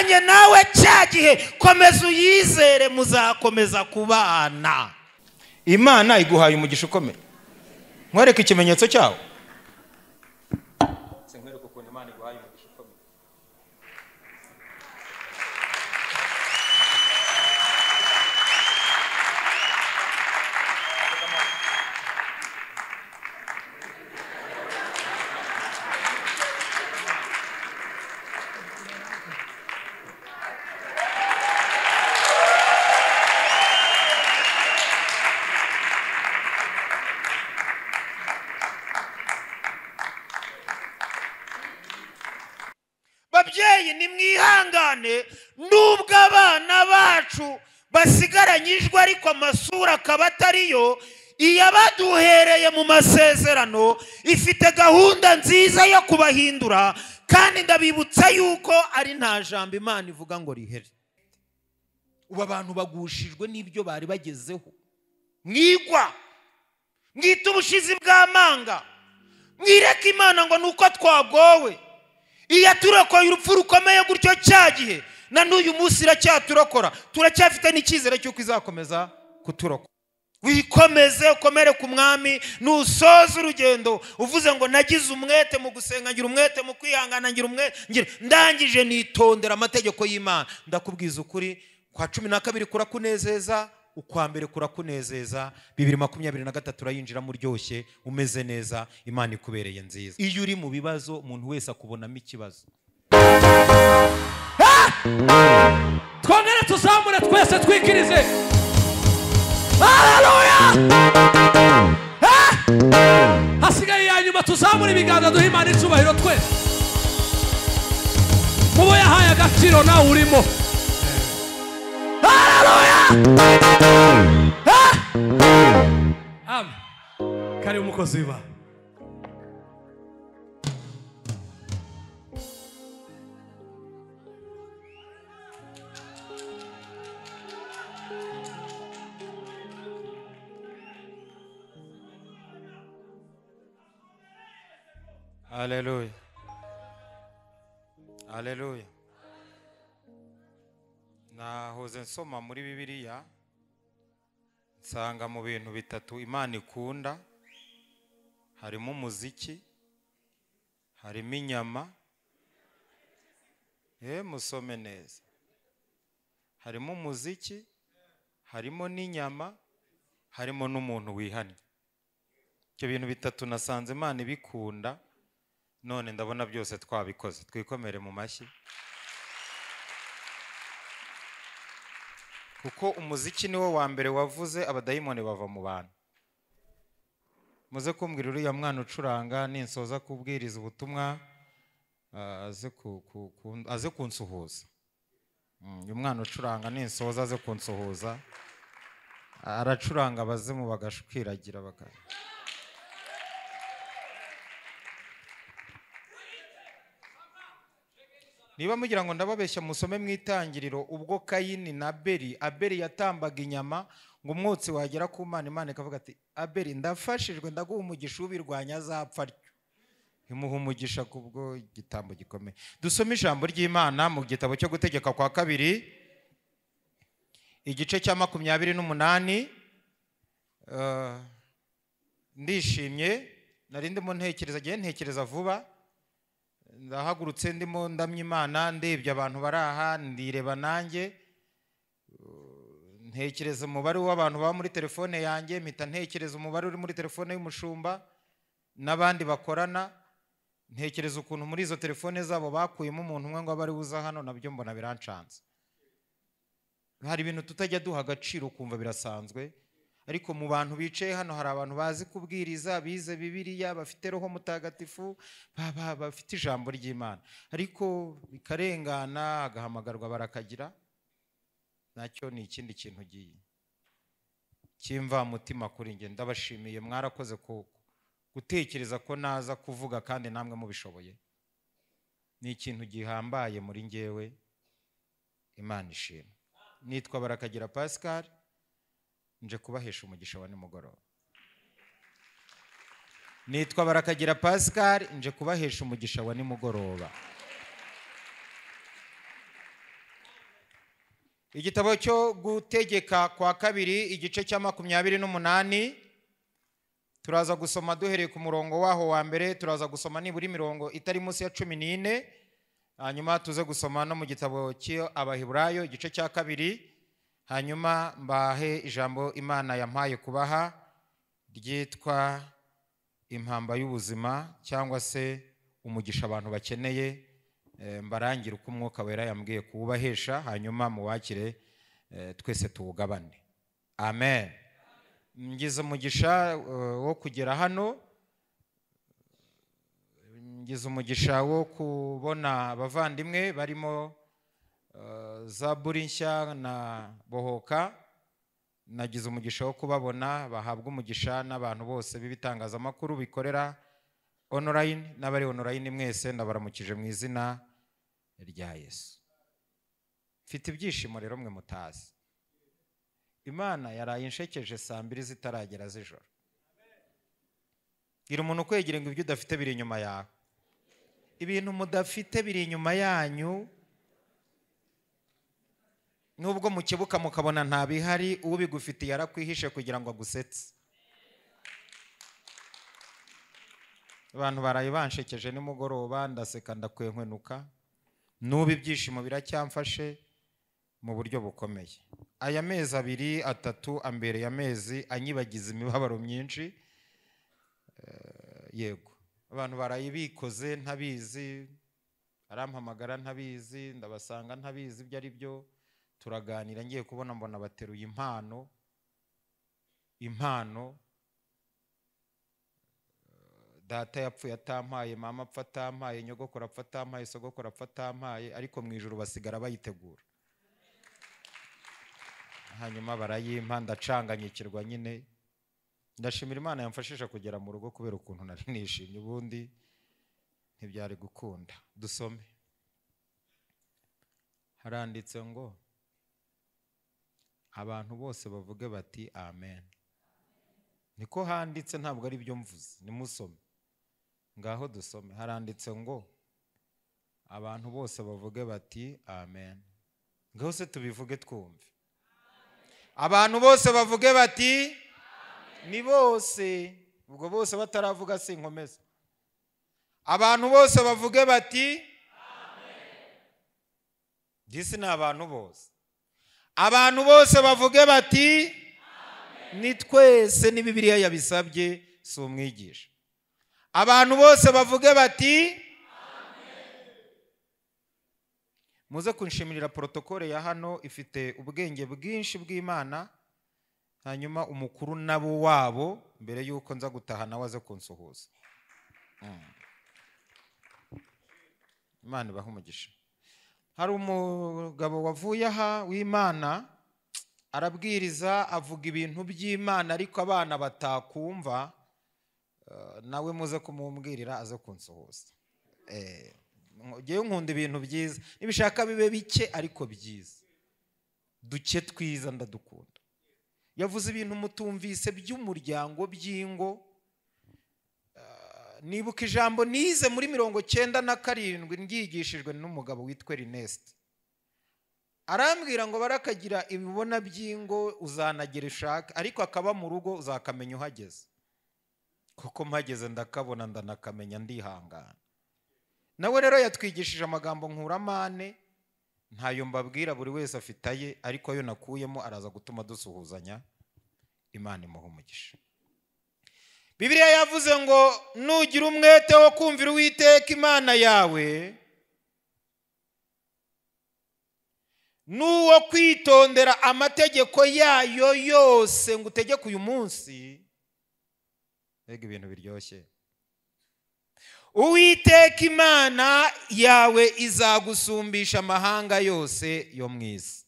ihwanye nawe cya gihe komeza uyizere muzakomeza kubana imana iguhaye umugisha ukomeye nkwereke ikimenyetso cyawo nziza yo kubahindura kandi ndabibutsa yuko ari nta jambo imana ivuga ngo rihere ubu abantu bagushijwe n'ibyo bari bagezeho mwigwa mwita ubushizi bw'amanga mwireke imana ngo ni uko twagowe iyo yaturokoye urupfu rukomeye gutyo cya gihe na n'uyu munsi iracyaturokora turacyafite n'icyizere cy'uko izakomeza kuturokora wikomeze ukomere ku mwami nusoza urugendo uvuze ngo nagize umwete mu gusenga ngira umwete mu kwihangana ngira umwete ndangije nitondera amategeko y'imana ndakubwiza ukuri kwa cumi na kabiri kurakunezeza ukwa mbere kurakunezeza bibiri makumyabiri na gatatu urayinjiramo muryoshye umeze neza imana ikubereye nziza iyo uri mu bibazo umuntu wese akubonamo ikibazo twongere tuzamure twese twikirize Aleluya hasigaye iya nyuma tuzamura ibiganza duha imana icyubahiro twe mubo yahaye agaciro nawe urimo aleluya kari é? umukozi w'ibanga Aleluya. Aleluya. Nahoze nsoma muri Bibiliya nsanga mu bintu bitatu Imana ikunda harimo umuziki, harimo inyama, ye eh, musome neza, harimo umuziki, harimo n'inyama, harimo n'umuntu wihanye Ibyo bintu bitatu nasanze Imana ibikunda none ndabona byose twabikoze twikomere mu mashyi kuko umuziki ni wo wa mbere wavuze abadayimoni bava mu bantu muze kumbwira uriya mwana ucuranga ninsoza kubwiriza ubutumwa uh, aze kunsuhuza mm, uyu mwana ucuranga ninsoza aze kunsuhuza aracuranga abazemu bagashwiragira bagana niba mugira ngo ndababeshya musome mu itangiriro ubwo kayini na beri aberi yatambaga inyama ngo umwotsi wagera ku mana imana ikavuga ati aberi ndafashijwe ndaguha umugisha ubirwanya azapfa atyo imuha umugisha ku bwo igitambo gikomeye dusome ijambo ry'imana mu gitabo cyo gutegeka kwa kabiri igice cya makumyabiri n'umunani eh, ndishimye nari ndimo ntekereza agiye ntekereza vuba ndahagurutse ndimo ndamya imana ndebye abantu bari aha ndireba nanjye ntekereza umubare w'abantu baba muri telefone yanjye mpita ntekereza umubare uri muri telefone y'umushumba n'abandi bakorana ntekereza ukuntu muri izo telefone zabo bakuyemo umuntu umwe ngo abe ari buza hano nabyo mbona birancanze hari ibintu tutajya duha agaciro ukumva birasanzwe ariko mu bantu bicaye hano hari abantu bazi kubwiriza bize Bibiliya bafite roho mutagatifu baba bafite ijambo ry'imana ariko bikarengana agahamagarwa barakagira nacyo ni ikindi kintu ugiye kimva mutima kuri njye ndabashimiye mwarakoze gutekereza ko naza kuvuga kandi namwe mubishoboye ni ikintu gihambaye muri njyewe imana ishimwe nitwa barakagira pascal nje kubahesha umugisha wa nimugoroba nitwa barakagira pascal nje kubahesha umugisha wa nimugoroba igitabo cyo gutegeka kwa kabiri igice cya makumyabiri n'umunani turaza gusoma duhereye ku murongo waho wa mbere turaza gusoma nibura imirongo itari munsi ya cumi n'ine hanyuma tuze gusoma no mu gitabo cy'abahiburayo igice cya kabiri hanyuma mbahe ijambo imana yampaye kubaha ryitwa impamba y'ubuzima cyangwa se umugisha abantu bakeneye eh, mbarangire uko umwuka wera yambwiye kuwubahesha hanyuma mubakire eh, twese tuwugabane amen ngize umugisha eh, wo kugera hano ngize umugisha wo kubona abavandimwe barimo Eh, za nshya na bohoka nagize umugisha wo kubabona bahabwa umugisha n'abantu bose b'ibitangazamakuru bikorera onorayini n'abari onorayini mwese ndabaramukije mu izina rya yesu mfite ibyishimo rero mwe mutazi imana yaraye inshekeje saa mbiri zitaragera z'ijoro bwira umuntu kwegera ngo ibyo udafite biri inyuma yawe ibintu mudafite biri inyuma yanyu nubwo mukebuka mukabona ntabihari ubigufitiye yarakwihishe kugira ngo agusetse abantu baraye banshekeje nimugoroba ndaseka ndakwenkwenuka n'ubu ibyishimo biracyamfashe mu buryo bukomeye aya mezi abiri atatu ambere ya anyibagiza imibabaro myinshi eh, yego abantu baraye bikoze ntabizi arampamagara ntabizi ndabasanga ntabizi ibyo ari byo turaganira ngiye kubona mbona bateruye impano impano data yapfuye atampaye mama apfa atampaye nyogokora apfa atampaye sogokora apfa atampaye ariko mu ijoro basigara bayitegura hanyuma barayimpa ndacanganyikirwa nyine ndashimira imana yamfashisha kugera mu rugo kubera ukuntu nari nishimye ubundi ntibyari gukunda dusome haranditse ngo abantu bose bavuge bati amen niko handitse ntabwo ari byo mvuze nimusome ngaho dusome haranditse ngo abantu bose bavuge bati amen ngaho se tubivuge twumve abantu bose bavuge bati ni bose ubwo bose bataravuga si inkomeza abantu bose bavuge bati gisi ni abantu bose abantu bose bavuge bati ni twese ni bibiriya yabisabye si umwigisha abantu bose bavuge bati muze kunshimirira porotokole ya hano ifite ubwenge bwinshi bw'imana hanyuma umukuru nabo wabo mbere y'uko nza gutaha nawe aze kunsuhuza hmm. imana ibahe umugisha hari umugabo wavuye aha w'imana arabwiriza avuga ibintu by'imana ariko abana batakumva eh, nawe muze kumumbwirira aze kunsuhuza ngewe eh, nkunda ibintu byiza nibishaka bibe bike ariko byiza duke twiza ndadukunda yavuze ibintu mutumvise by'umuryango by'ingo nibuka ijambo nize muri mirongo cyenda na karindwi ryigishijwe n'umugabo witwa rineste arambwira ngo barakagira ibibona by'ingo uzanagera ishaka ariko akaba mu rugo uzakamenya uhageze kuko mpageze ndakabona ndanakamenya ndihangana nawe rero yatwigishije amagambo nkuramane ntayo mbabwira buri wese afite aye ariko ayo nakuyemo araza gutuma dusuhuzanya imana umugisha bibiriya yavuze ngo nugira umwete wo kumvira uwiteka imana yawe n'uwo kwitondera amategeko yayo yose ngo utegeke uyu munsi mbega ibintu biryoshye uwiteka imana yawe izagusumbisha amahanga yose yo mu isi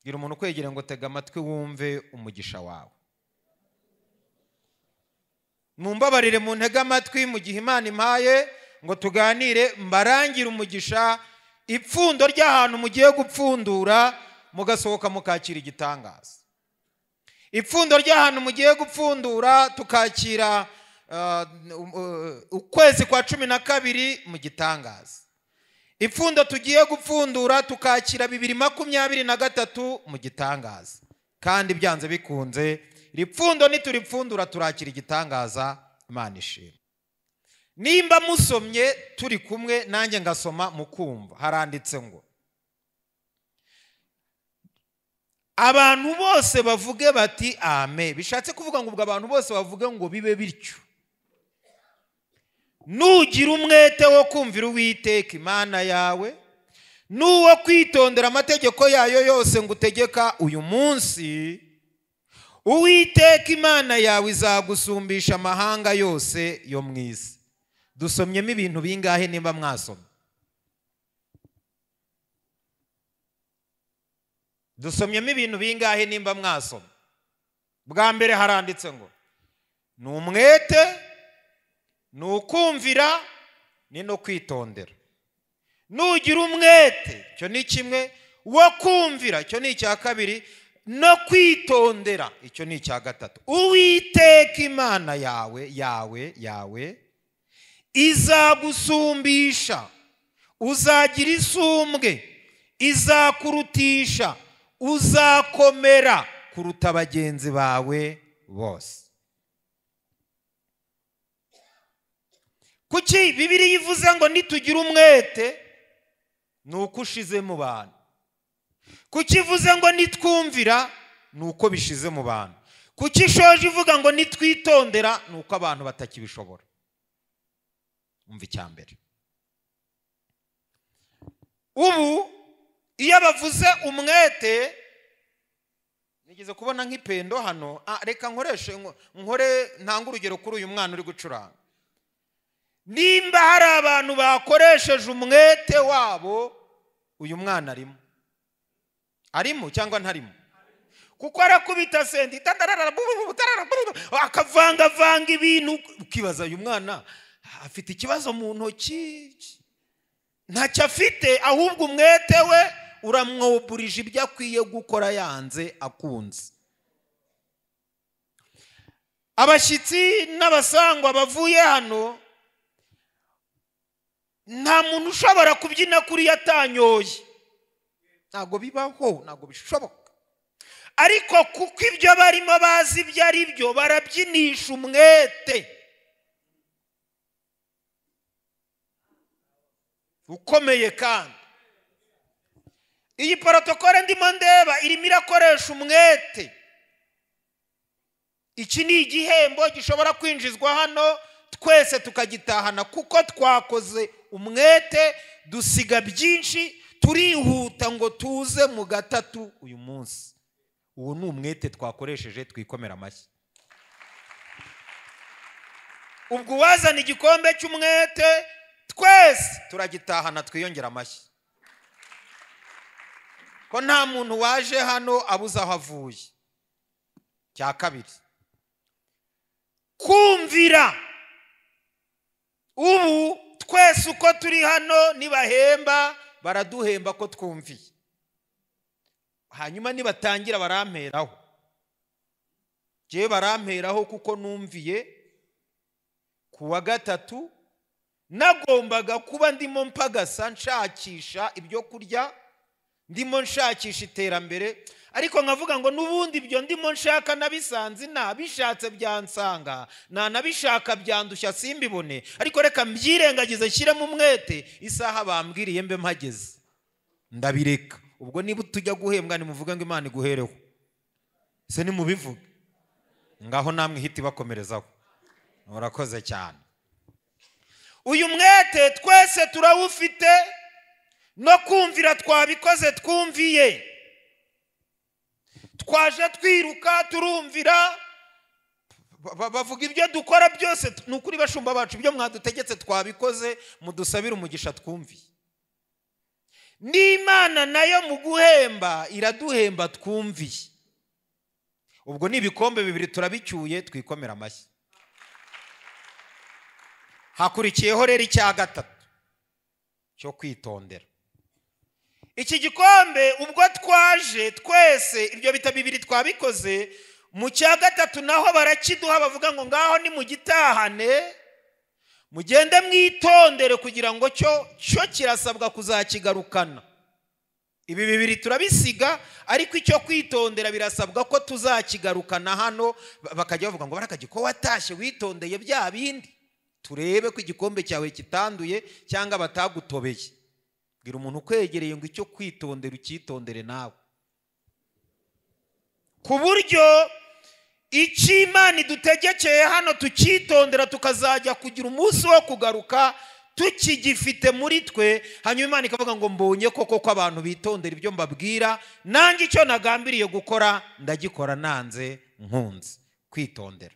bwira umuntu ukwegera ngo tega amatwi wumve umugisha wawe mumbabarire mu ntege amatwi mu gihe imana impaye ngo tuganire mbarangire umugisha ipfundo ry'ahantu mugiye gupfundura mugasohoka mukakira igitangaza ipfundo ry'ahantu mugiye gupfundura tukakira uh, ukwezi kwa cumi na kabiri mu gitangaza ipfundo tugiye gupfundura tukakira bibiri makumyabiri na gatatu mu gitangaza kandi byanze bikunze iri pfundo nituripfundura turakira igitangaza imana ishima nimba musomye turi kumwe nanjye ngasoma mukumva haranditse ngo abantu bose bavuge bati ame bishatse kuvuga ngo ubwo abantu bose bavuge ngo bibe bityo nugira umwete wo kumvira uwiteka imana yawe n'uwo kwitondera amategeko yayo yose ngutegeka uyu munsi uwiteka imana yawe izagusumbisha amahanga yose yo mu isi dusomyemo ibintu bingahe nimba mwasoma dusomyemo ibintu bingahe nimba mwasoma bwa mbere haranditse ngo ni umwete ni ukumvira ni no kwitondera nugira umwete cyo ni kimwe wo kumvira icyo ni icya kabiri no kwitondera icyo ni icya gatatu uwiteka imana yawe yawe yawe izagusumbisha uzagira isumbwe izakurutisha uzakomera kuruta bagenzi bawe bose kuki bibiri yivuze ngo nitugira umwete ni uko ushize mu bantu kuki ngo nitwumvira ni uko bishize mu bantu kuki ishoje ivuga ngo nitwitondera ni uko abantu batakibishobora umva icya mbere ubu iyo bavuze umwete nigeze kubona nk'ipendo hano ah, reka nkoreshe nkore ntange urugero kuri uyu mwana uri gucuranga nimba hari abantu bakoresheje umwete wabo uyu mwana arimo arimo cyangwa ntarimo kuko arakubita sendi akavangavanga ibintu ukibaza uyu mwana afite ikibazo mu ntoki ntacyo afite ahubwo umwete we uramwoburije ibyo akwiye gukora yanze akunze abashyitsi n'abasangwa bavuye hano nta muntu ushobora kubyina kuri yatanyoye ntabwo bibaho ntabwo bishoboka ariko kuko ibyo barimo bazi ibyo ari byo barabyinisha umwete ukomeye kandi iyi porotokole ndimo ndeba irimo irakoresha umwete iki ni igihembo gishobora kwinjizwa hano twese tukagitahana kuko twakoze umwete dusiga byinshi turihuta ngo tuze mu gatatu uyu munsi ubu ni umwete twakoresheje twikomera amashyi ubwo uwazana igikombe cy'umwete twese turagitahana twiyongera amashyi ko nta muntu waje hano abuze aho avuye cya kabiri kumvira ubu twese uko turi hano nibahemba baraduhemba ko twumviye hanyuma nibatangira baramperaho njyewe baramperaho kuko numviye ku wa gatatu nagombaga kuba ndimo mpagasa nshakisha ibyo kurya ndimo nshakisha iterambere ariko nkavuga ngo n'ubundi ibyo ndimo nshaka nabisanze nabishatse byansanga nanabishaka byandushya simbibone ariko reka mbyirengagize nshyiremo umwete isaha bambwiriye mbe mpageze ndabireka ubwo niba tujya guhembwa nimuvuge ngo imana iguhereho se nimubivuge ngaho namwe ihita ibakomerezaho urakoze cyane uyu mwete twese turawufite no kumvira twabikoze twumviye twaje twiruka turumvira bavuga ibyo dukora byose ni ukuri bashumba bacu ibyo mwadutegetse twabikoze mudusabire umugisha twumviye n'imana nayo mu guhemba iraduhemba twumviye ubwo ni ibikombe bibiri turabicyuye twikomera amashyi hakurikiyeho rero icya gatatu cyo kwitondera iki gikombe ubwo twaje twese ibyo bita bibiri twabikoze mu cya gatatu naho barakiduha bavuga ngo ngaho ni mu gitahane mugende mwitondere kugira ngo cyo cyo kirasabwa kuzakigarukana ibi bibiri turabisiga ariko icyo kwitondera birasabwa ko tuzakigarukana hano bakajya bavuga ngo barakajya ko watashye witondeye bya bindi turebe ko igikombe cyawe kitanduye cyangwa batagutobeye bwira umuntu ukwegereye ngo icyo kwitondera ucyitondere nawe ku buryo icyo idutegekeye hano tukitondera tukazajya kugira umunsi wo kugaruka tukigifite muri twe hanyuma imana ikavuga ngo mbonye koko ko abantu bitondera ibyo mbabwira nanjye icyo nagambiriye gukora ndagikora nanze nkunze kwitondera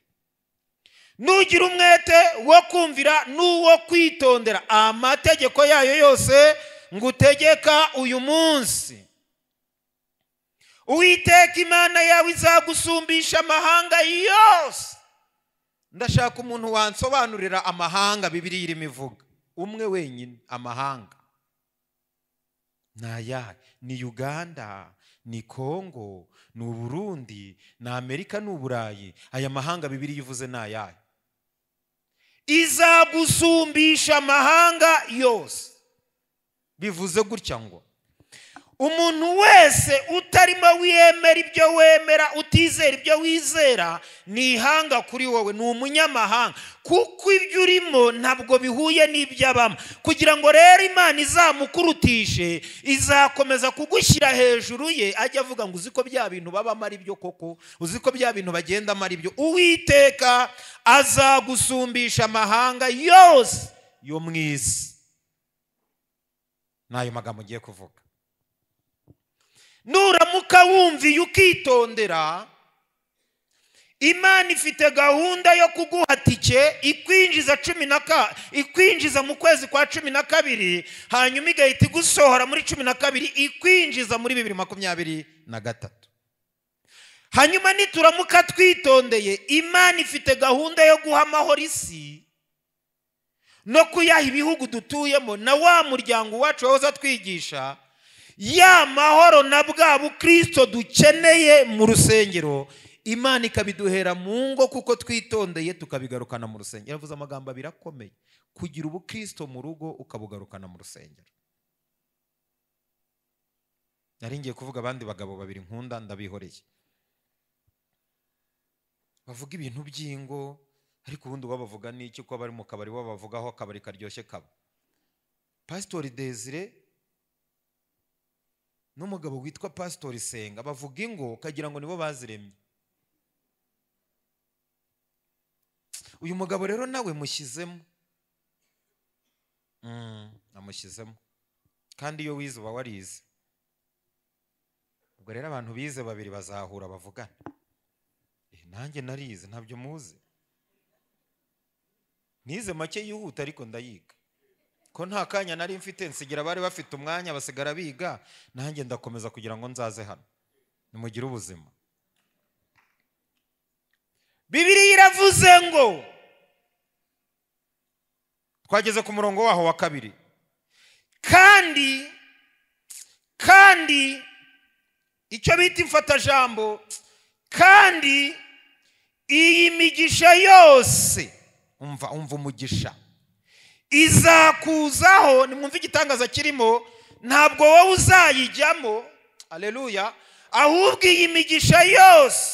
nugira umwete wo kumvira n'uwo kwitondera amategeko yayo yose ngutegeka uyu munsi uwiteka imana yawe izagusumbisha amahanga yose ndashaka umuntu wansobanurira amahanga bibiri irimo ivuga umwe wenyine amahanga ni ayahe ni uganda ni kongo ni uburundi ni amerika ni uburayi aya mahanga bibiri yivuze ni ayahe izagusumbisha amahanga yose bivuze gutya ngo umuntu wese utarimo wiyemera ibyo wemera utizera ibyo wizera ni ihanga kuri wowe ni umunyamahanga kuko ibyo urimo ntabwo bihuye n'ibyo kugira ngo rero imana izamukurutishe izakomeza kugushyira hejuru ye ajya avuga ngo uzi ko bya bintu babamo ari byo koko uzi ko bya bintu bagendamo ari byo uwiteka azagusumbisha amahanga yose yo mu isi n'ayo magambo ngiye kuvuga nuramuka wumviye ukitondera imana ifite gahunda yo kuguha tike ikwinjiza cumi na ka ikwinjiza mu kwezi kwa cumi na kabiri hanyuma igahita igusohora muri cumi na kabiri ikwinjiza muri bibiri makumyabiri na gatatu hanyuma nituramuka twitondeye imana ifite gahunda yo guha amahoro isi no kuyaha ibihugu dutuyemo na wa muryango wacu wahoze atwigisha ya mahoro na bwa bukristo dukeneye mu rusengero imana ikabiduhera mu ngo kuko twitondeye tukabigarukana mu rusengero yavuze amagambo abiri akomeye kugira ubukristo mu rugo ukabugarukana mu rusengero nari ngiye kuvuga abandi bagabo babiri nkunda ndabihoreye bavuga ibintu by'ingo ariko ubundi bavuga ni iki ko bari mu kabari babavugaho akabari karyoshye kaba pasitori desire n'umugabo witwa pasitori senga bavuga ingo ukagira ngo nibo baziremye uyu mugabo rero nawe mushyizemo mm, amushyizemo kandi iyo wize uba warize ubwo rero abantu bize babiri bazahura bavugana eh, nanjye narize ntabyo muze nize make yihuta ariko ndayiga ko nta kanya nari mfite nsigira bari bafite umwanya basigara biga nanjye ndakomeza kugira ngo nzaze hano nimugire ubuzima bibiriya iravuze ngo twageze ku murongo waho wa kabiri kandi kandi icyo bita imfatajambo kandi iyi migisha yose umva umva umugisha izakuzaho nimwumve igitangaza kirimo ntabwo wowe uzayijyamo aleluya ahubwo iyi migisha yose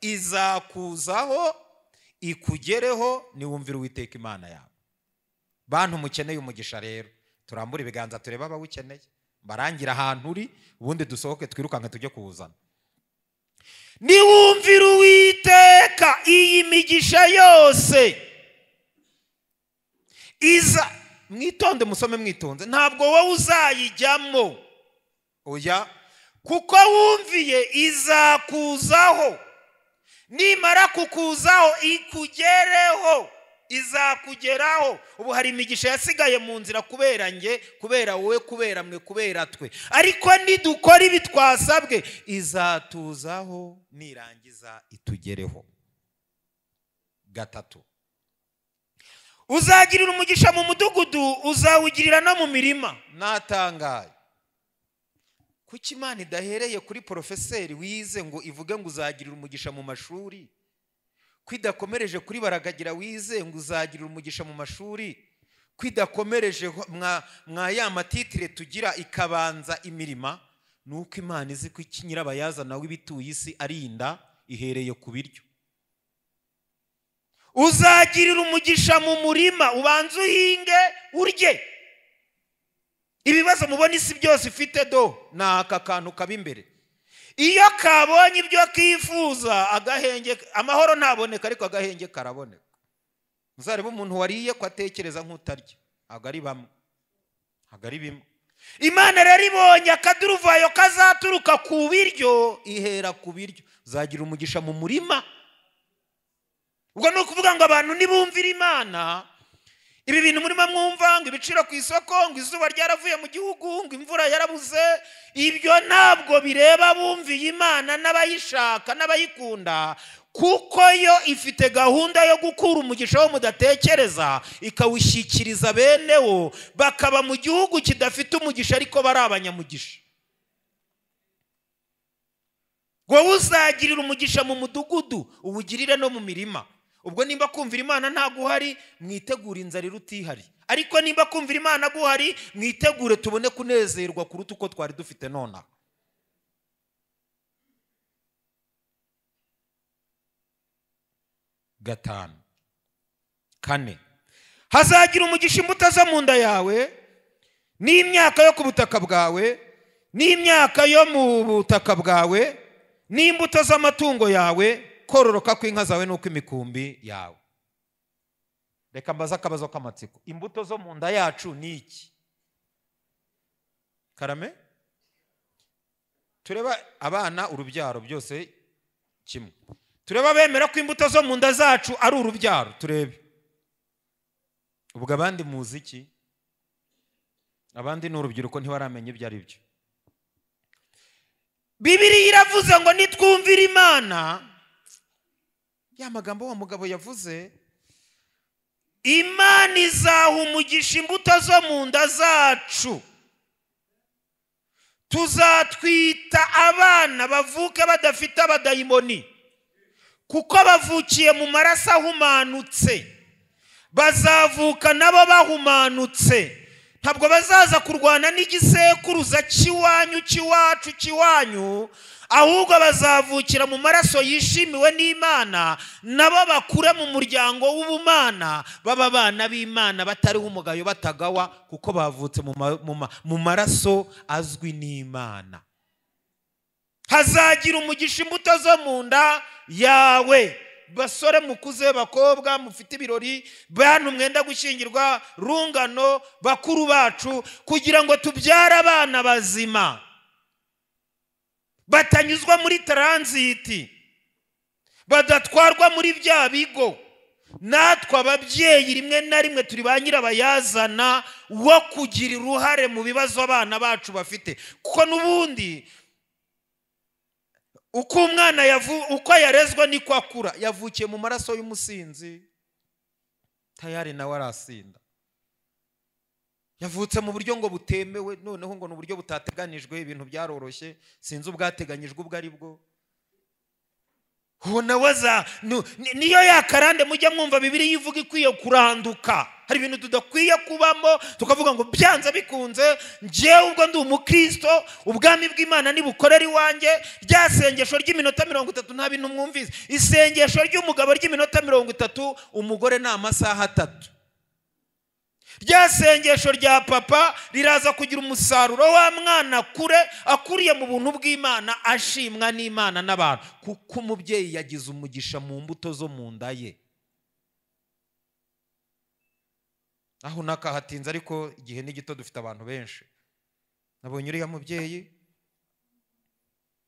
izakuzaho ikugereho niwumvire uwiteka imana yawe bantu mukeneye umugisha rero turambure ibiganza turebe abawukeneye barangira ahantu uri ubundi dusohoke twirukanka tujye kuwuzana niwumvire uwiteka iyi migisha yose iza mwitonde musome mwitonze ntabwo wowe uzayijyamo oya kuko wumviye izakuzaho nimara kukuzaho ikugereho izakugeraho ubu hari imigisha yasigaye mu nzira kubera nge kubera wowe kubera mwe kubera twe ariko nidukora ibi twasabwe izatuzaho nirangiza itugereho gatatu uzagirira umugisha mu mudugudu uzawugirira no mu mirima natangaye kuki imana idahereye kuri porofeseri wize ngo ivuge ngo uzagirira umugisha mu mashuri kwidakomereje kuri baragagira wize ngo uzagirira umugisha mu mashuri kwidakomereje mwa ya matitire tugira ikabanza imirima ni uko imana izi ko nyirabayazana w'ibituye isi arinda ihereye ku biryo uzagirira umugisha mu murima ubanze uhinge urye ibibazo mubona isi byose ifite do ni aka kantu kaba imbere iyo kabonye ibyo kifuza agahenge amahoro ntaboneka ariko agahenge karaboneka muzarebe umuntu wariye ko atekereza nk'utarya agari bamwe agari bimwe imana rero ibonye akaduruvayo kazaturuka ku biryo ihera ku biryo zagira umugisha mu murima ubwo ni ukuvuga ngo abantu ntibumvire imana ibi bintu murimo mwumva ngo ibiciro ku isoko ngo izuba ryaravuye mu gihugu ngo imvura yarabuze ibyo ntabwo bireba bumviye imana n'abayishaka n'abayikunda kuko yo ifite gahunda yo gukura umugisha wo mudatekereza ikawushyikiriza bene wo bakaba mu gihugu kidafite umugisha ariko bari abanyamugisha wowe uzagirira umugisha mu mudugudu uwugirire no mu mirima ubwo nimba kumvira imana ntaguhari mwitegure inzara utihari ariko nimba kumvira imana aguhari mwitegure tubone kunezerwa kuruta uko twari dufite nonaha gatanu kane hazagira umugisha imbuto zo mu nda yawe n'imyaka yo ku butaka bwawe n'imyaka yo mu butaka bwawe n'imbuto z'amatungo yawe kororoka kw'inka zawe ni uko imikumbi yawe reka mbaze akabazo k'amatsiko imbuto zo mu nda yacu ni iki karame tureba abana urubyaro byose kimwe tureba bemera ko imbuto zo mu nda zacu ari urubyaro turebe ubwo abandi muziki abandi ni urubyiruko ntibaramenye ibyo ari byo bibiri iravuze ngo nitwumvire imana ya magambo wa mugabo yavuze imana izaha umugisha imbuto zo mu nda zacu tuzatwita abana bavuka badafite abadayimoni kuko bavukiye mu maraso ahumanutse bazavuka nabo bahumanutse ntabwo bazaza kurwana n'igisekuruza cy'iwanyu cy'iwacu cy'iwanyu ahubwo bazavukira mu maraso yishimiwe n'imana nabo bakure mu muryango w'ubumana baba abana b'imana batariho umugayo batagawa kuko bavutse mu maraso azwi n'imana hazagira umugisha imbuto zo mu nda yawe basore mukuze bakobwa mufite ibirori bantu mwenda gushyingirwa rungano bakuru bacu kugira ngo tubyare abana bazima batanyuzwa muri taranziti badatwarwa muri bya bigo natwe ababyeyi rimwe na rimwe turi ba nyirabayazana wo kugira uruhare mu bibazo abana bacu bafite kuko n'ubundi uko umwana uko yarezwa niko akura yavukiye mu maraso y'umusinzi tayari nawe arasinda yavutse mu buryo ngo butemewe noneho ngo ni uburyo butateganijwe ibintu byaroroshye sinzi ubwateganyijwe ubwo ari bwo nawaza niyo yakarande mujya mwumva bibiri yivuga ikwiye kuranduka hari ibintu tudakwiye kubamo tukavuga ngo byanze bikunze ngewe ubwo ndi umukristo ubwami bw'imana nibukorera iwanjye rya sengesho ry'iminota mirongo itatu nta bintu mwumvise isengesho ry'umugabo ry'iminota mirongo itatu umugore ni amasaha atatu rya sengesho rya papa riraza kugira umusaruro wa mwana kure akuriye mu buntu bw'imana ashimwa n'imana n'abantu kuko umubyeyi yagize umugisha mu mbuto zo mu nda ye aho nakahatinze ariko igihe ni dufite abantu benshi nabonye uriya mubyeyi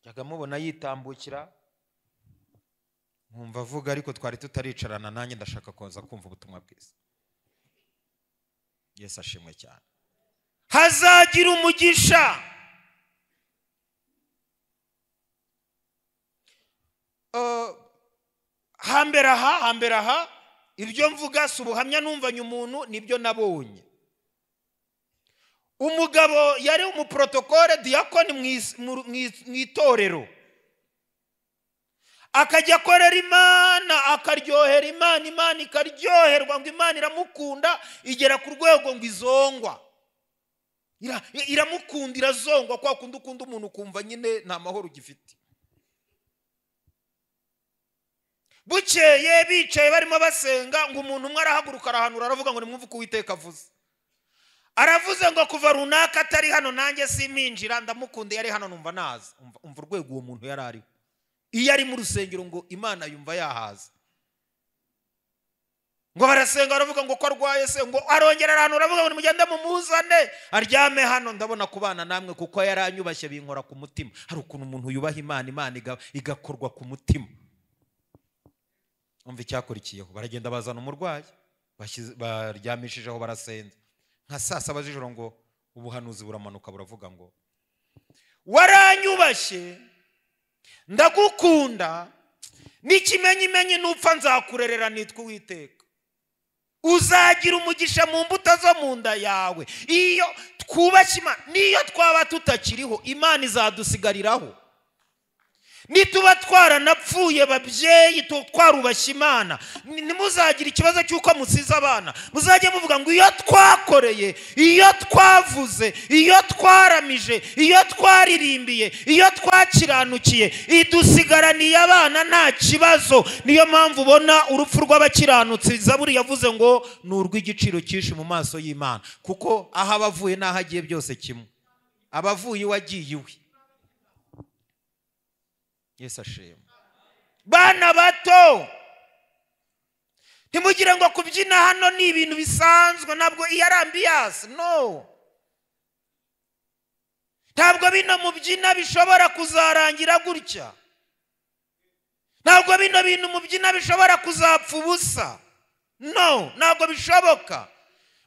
njyaga mubona yitambukira nkumva avuga ariko twari tutaricarana nanjye ndashaka kuza kumva ubutumwa bwiza yesu ashimwe cyane hazagira umugisha hambere aha hambere aha ibyo mvuga si ubuhamya numvanye umuntu nibyo nabonye umugabo yari umuporotokore diyakoni mu itorero akajya akorera imana akaryohera imana imana ikaryoherwa ngo imana iramukunda igera ku rwego ngo izongwa iramukunda irazongwa kwa kundi ukunda umuntu ukumva nyine nta mahoro ugifite bukeye bicaye barimo basenga ngo umuntu umwe arahaguruka arahanura aravuga ngo nimwumve uko uwiteka avuze aravuze ngo kuva runaka atari hano nanjye simpinjira ndamukunda yari hano numva naza umva urwego uwo muntu yari ariho iyo ari mu rusengero ngo imana yumva yahaza ngo barasenga baravuga ngo ko arwaye se ngo arongera ahantu uravuga ngo mugende mumuzane aryame hano ndabona kubana namwe kuko yaranyubashye binkora ku mutima hari ukuntu umuntu yubaha imana imana igakorwa ku mutima wumva icyakurikiyeho baragenda bazana umurwayi baryamishijeho barasenze nka saa saba z'ijoro ngo ubuhanuzi buramanuka buravuga ngo waranyubashye ndagukunda n'ikimenyimenyi n'upfa nzakurerera nitwa uwiteka uzagira umugisha mu mbuto zo mu nda yawe iyo twubashye imana n'iyo twaba tutakiriho imana izadusigariraho nituba twaranapfuye babyeyi twarubashye imana ntimuzagire ikibazo cy'uko musize abana muzajye muvuga ngo iyo twakoreye iyo twavuze iyo twaramije iyo twaririmbiye iyo twakiranukiye idusigaraniye abana nta kibazo niyo mpamvu ubona urupfu rw'abakiranutsi zaburi yavuze ngo ni urw'igiciro cyinshi mu maso y'imana kuko aho aba avuye n'aho agiye byose kimwe abavuye iwe agiye iwe yesu ashima bana bato ntimugire ngo kubyina hano ni ibintu bisanzwe ntabwo iyo ari no ntabwo bino mubyina bishobora kuzarangira gutya ntabwo bino bintu mubyina bishobora kuzapfa ubusa no ntabwo bishoboka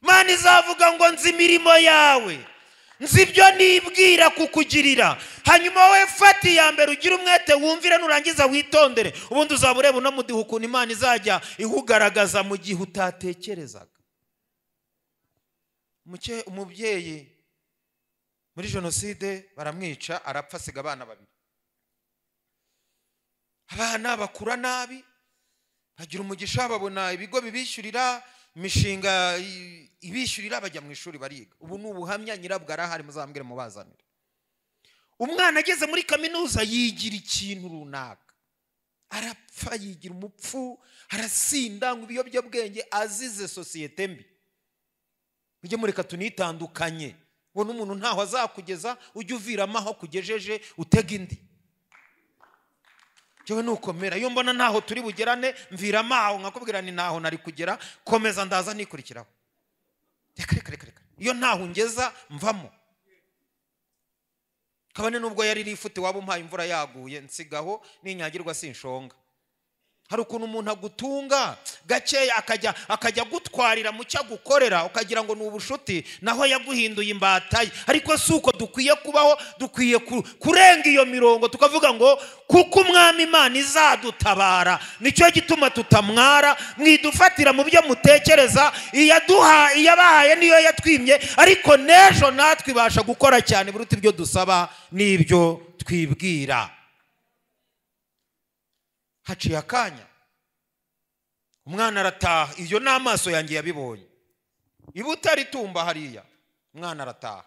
imana izavuga ngo nzi imirimo yawe nzi ibyo nibwira kukugirira hanyuma we fata iya mbere ugire umwete wumvire nurangiza witondere ubundi uzaba ureba uno mudiha ukuntu imana izajya iwugaragaza mu gihe utatekerezaga umubyeyi muri jenoside baramwica arapfa asiga abana babiri abana bakura nabi bagira umugisha babona ibigo bibishyurira imishinga ibishyurira bajya mu ishuri bariga ubu ni ubuhamya nyirabwo arahari muzambwire mubazanire umwana ageze muri kaminuza yigira ikintu runaka arapfa yigira umupfu arasinda ngo ibiyobyabwenge azize sosiyete mbi mujye mureka tunitandukanye ngo n'umuntu ntaho azakugeza ujye uviramo aho kugejeje utega indi njyewe nukomera iyo mbona ntaho turi bugerane mviramo aho nkakubwira ni ntaho nari kugera komeza ndaza nikurikiraho reka reka reka iyo ntaho ngeza mvamo kabone nubwo yari ifute waba umpaye imvura yaguye nsigaho ninyagirwa si inshonga hari ukuntu umuntu agutunga gakeya akajya akajya gutwarira mu cyo agukorera ukagira ngo ni ubushuti naho yaguhinduye imbata ye ariko si uko dukwiye kubaho dukwiye kurenga iyo mirongo tukavuga ngo kuko umwami imana izadutabara nicyo gituma tutamwara mwidufatira mu byo mutekereza iyaduha iyabahaye niyo yatwimye ariko n'ejo natwe ibasha gukora cyane buruta ibyo dusaba n'ibyo twibwira haciye akanya umwana arataha ibyo amaso yanjye yabibonye ibuta ritumba hariya umwana arataha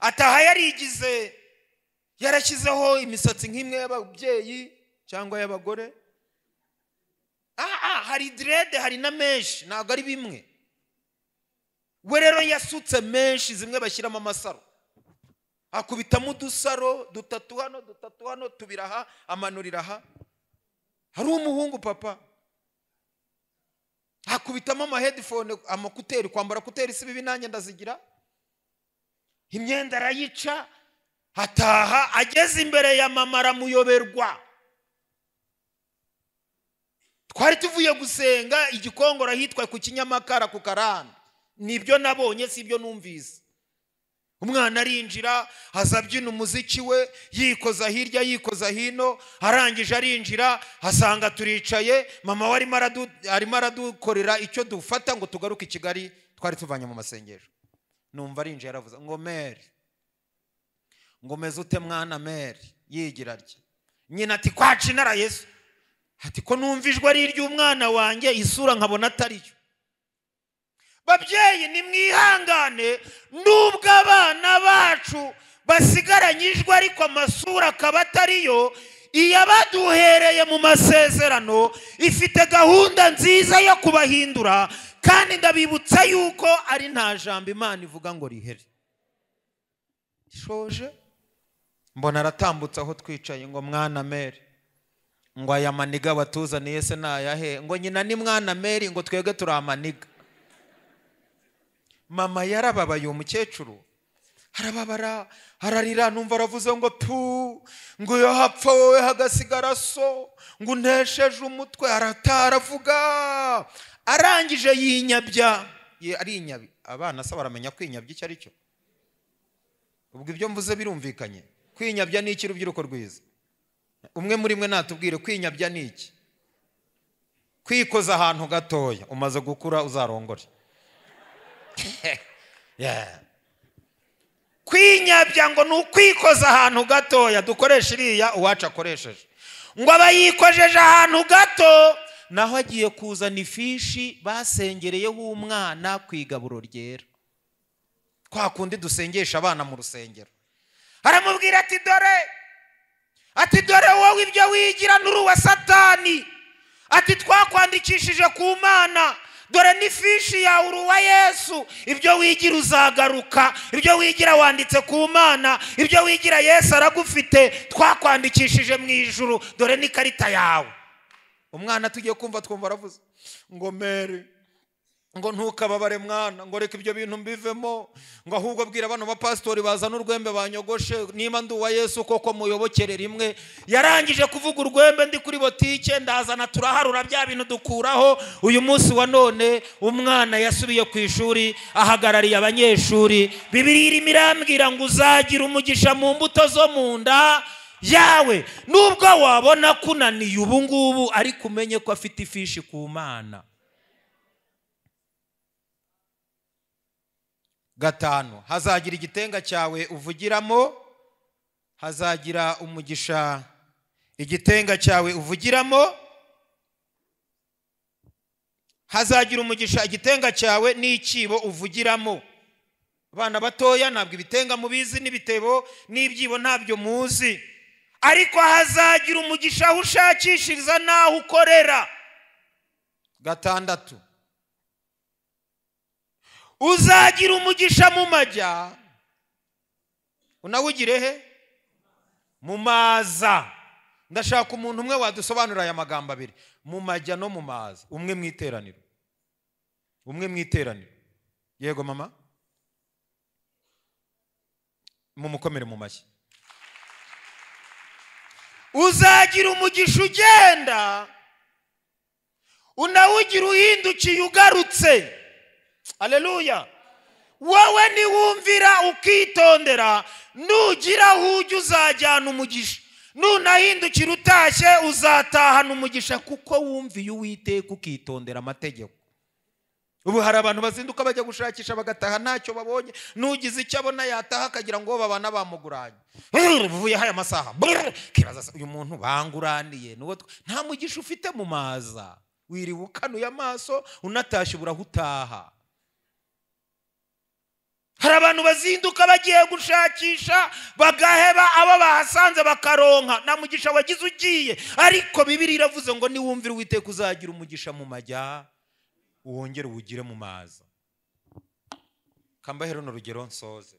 ataha yarigize yarashyizeho imisatsi nk'imwe y'ababyeyi cyangwa y'abagore aha ah, hari direde hari na menshi ntabwo ari bimwe we rero yasutse menshi zimwe bashyiramo amasaro akubitamo udusaro dutatu hano dutatu hano tubiri aha amanurira aha hari umuhungu papa hakubitamo amahedifone amakuteri kwambara kuteri si bibi nanjye ndazigira imyenda arayica ataha ageze imbere ya mama aramuyoberwa twari tuvuye gusenga igikongoro ahitwa ku kinyamakara ku karanda nibyo nabonye si ibyo numvise umwana arinjira azabyina umuziki we yikoza hirya yikoza hino arangije arinjira asanga turicaye mama we arimo aradukorera icyo dufata ngo tugaruke i kigali twari tuvanye mu masengesho numva arinjiye aravuze ngo meri ngo meze ute mwana meri yigira rye nyina ati kwaci nara yesu ati ko numva ijwi ari iry'umwana wanjye isura nkabona atariyo babyeyi nimwihangane n'ubwo abana bacu basigaranye ijwi ariko amasura akaba atari yo atariyo iyabaduhereye mu masezerano ifite gahunda nziza yo kubahindura kandi ndabibutsa yuko ari nta jambo imana ivuga ngo rihere shoje mbona aratambutse aho twicaye ngo mwana mere ngo aya maniga batuzaniye se ni ayahe ngo nyina ni mwana meri ngo twebwe turi amaniga mama yarababaye umukecuru harababara ararira numva aravuze ngo tu ngo iyo hapfa wowe hagasigara so ngo untesheje umutwe arataha arangije yinyabya arinyabya abana se baramenya kwinyabya icyo ari cyo ubwo ibyo mvuze birumvikanye kwinyabya ni iki urubyiruko rwiza umwe muri mwe natubwire kwinyabya ni iki kwikoza ahantu gatoya umaze gukura uzarongore kwinyabya ngo ni ukwikoza ahantu gatoya dukoresha iriya uwacu akoresheje ngo aba yikojeje ahantu gato naho agiye kuzana ifishi basengereyeho umwana ku igaburo ryera kwa kundi dusengesha abana mu rusengero aramubwira ati dore ati dore wowe ibyo wigira n'uruwa satani ati twakwandikishije ku mana dore n'ifishi yawe uri uwa yesu ibyo wigira uzagaruka ibyo wigira wanditse ku mana ibyo wigira yesu aragufite twakwandikishije mu ijuru dore n'ikarita yawe umwana tugiye kumva twumva aravuze ngo mere ngo ntukababare mwana ngo reka ibyo bintu mbivemo ngo ahubwo abwira abana bapasitori bazana urwembe banyogoshe niba ndi uwa yesu koko muyobokere rimwe yarangije kuvuga urwembe ndi kuri botike ndazana turaharura bya bintu dukuraho uyu munsi wa none umwana yasubiye ku ishuri ahagarariye abanyeshuri bibiri irambwira ngo uzagira umugisha mu mbuto zo mu nda yawe nubwo wabona kunaniye ubu ngubu ariko umenye ko afite ifishi ku mana gatanu hazagira igitenga cyawe uvugiramo hazagira umugisha igitenga cyawe uvugiramo hazagira umugisha igitenga cyawe n'icyibo uvugiramo abana batoya ntabwo ibitenga mubizi n'ibitebo n'ibyibo ntabyo muzi ariko hazagira umugisha aho ushakishiriza n'aho ukorera gatandatu uzagira umugisha mu majya unawugire he mu maza ndashaka umuntu umwe wadusobanurira aya magambo abiri mu majya no mu maza umwe mu iteraniro umwe mu iteraniro yego mama mu mukomere mu mashyi uzagira umugisha ugenda unawugira uhindukiye ugarutse aleluya wowe niwumvira ukitondera nugira aho uzajyana umugisha nunahindukira utashye uzatahana umugisha kuko wumviye uwiteka ukitondera amategeko ubu hari abantu bazinduka bajya gushakisha bagataha ntacyo babonye nugize icyo abona yataha akagira ngo babana bamuguranye buvuye haya amasaha uyu muntu banguraniye nta mugisha ufite mu maza wiriwe ukanuye amaso unatashye ubura utaha hari abantu bazinduka bagiye gushakisha bagaheba abo bahasanze bakaronka nta mugisha wagize ugiye ariko bibiri iravuze ngo niwumvire uwiteka uzagira umugisha mu majya wongere uwugire mu maza kamba runo rugero nsoze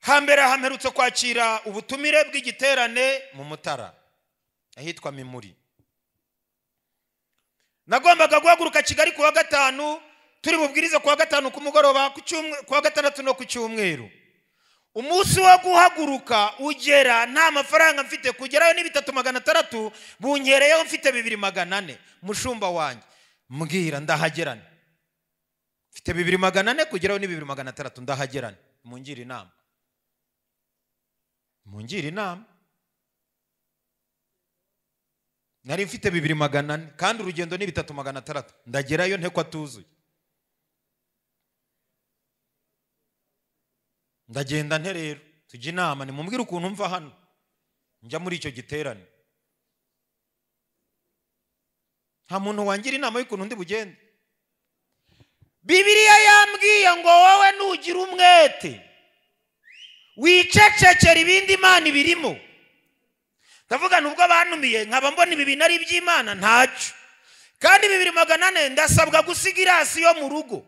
hambere hamerutse kwakira ubutumire bw'igiterane mu mutara ahitwa mimuri nagombaga guhaguruka kigali ku wa gatanu turi bubwirize ku wa gatanu ku mugoroba ku wa gatandatu no ku cyumweru umunsi wo guhaguruka ugera nta mafaranga mfite kugerayo ni bitatu magana atandatu bungereyeho mfite bibiri magana ane mushumba wanjye mbwira ndahagerane mfite bibiri magana ane kugeraho ni bibiri magana atandatu ndahagerane mungire inama mungire inama nari mfite bibiri magana ane kandi urugendo ni bitatu magana atandatu ndagerayo ntekwa atuzuye ndagenda nte rero tujya inama ni ukuntu mva hano njya muri icyo giterane nta muntu wangira inama y'ukuntu undi bugende bibiriya yambwiye ngo wowe nugira umwete wicecekera ibindi imana ibirimo ndavuga ubwo banumiye nkaba mbona ibi bintu ari iby'imana ntacyo kandi bibiri magana ane ndasabwa gusiga irasi yo mu rugo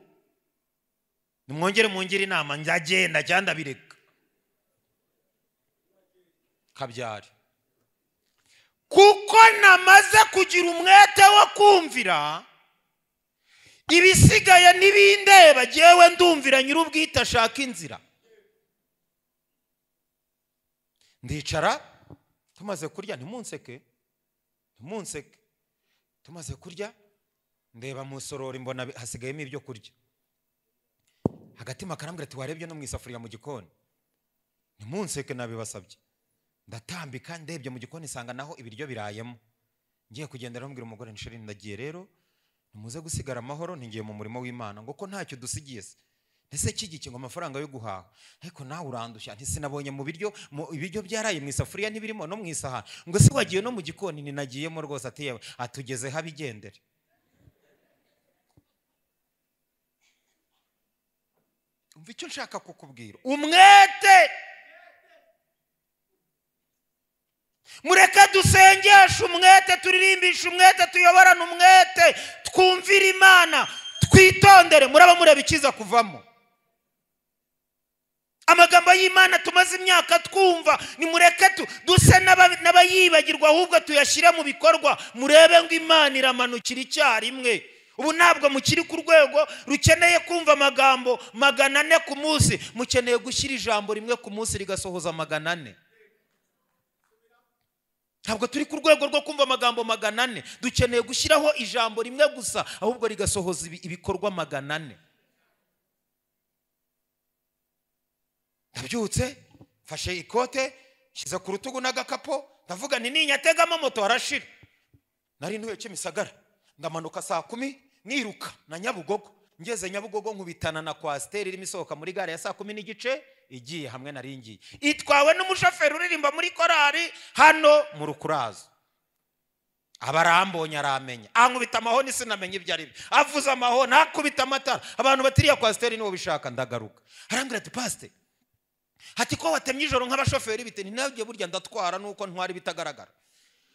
nimwongere mungire inama njyagenda cyangwa ndabireka kabyari kuko namaze kugira umwete wo kumvira ibisigaye n'ibindeba ngewe ndumvira nyir'ubwite ashaka inzira ndicara tumaze kurya ntimunseke ntimunseke tumaze kurya ndeba mu isorori mbona hasigayemo ibyo kurya agatima karambwira ati warebye no mu isafuriya mu gikoni ntimunseke nabibasabye ndatambika ndebye mu gikoni nsanga naho ibiryo birayemo ngiye kugendera mbwira umugore nshiri ndagiye rero ntimuze gusigara amahoro ntigiye mu murimo w'imana ngo ko ntacyo dusigiye se ese kigiki ngo amafaranga yo guhaha ariko nawe urandushya ntisinabonye mu biryo ibiryo byaraye mu isafuriya ntibirimo no mu isahani ngo se wagiye no mu gikoni ninagiyemo rwose ateyewe atugezeho abigendere umva icyo nshaka kukubwira umwete mureke dusengeshe umwete turirimbishe umwete tuyoborane umwete twumvire imana twitondere muraba mureba ikiza kuvamo amagambo y'imana tumaze imyaka twumva nimureke duse n'abayibagirwa ahubwo tuyashyire mu bikorwa murebe ngo imana iramanukira icyarimwe ubu ntabwo mukiri ku rwego rukeneye kumva amagambo magana ane ku munsi mukeneye gushyira ijambo rimwe ku munsi rigasohoza magana ane ntabwo turi ku rwego rwo kumva amagambo magana ane dukeneye gushyiraho ijambo rimwe gusa ahubwo rigasohoza ibikorwa magana ane ndabyutse mfashe ikote nshyize ku rutugu n'agakapu ndavuga ni ninyategamo moto harashira nari ntuheke misagara ndamanuka saa kumi niruka na nyabugogo ngeze nyabugogo nkubitana na kwasiteri irimo isohoka muri gare ya saa kumi n'igice igiye hamwe na ringi itwawe n'umushoferi uririmba muri korari hano mu rukurazo abarambonye aramenya ankubita amahoni sinamenye ibyo ari byo avuze amahoni akubita amatara abantu batiriya kwasiteri niwo bishaka ndagaruka arambwira ati hati ko watemye ijoro nk'abashoferi bite ni nabyo burya ndatwara nuko ntwari bitagaragara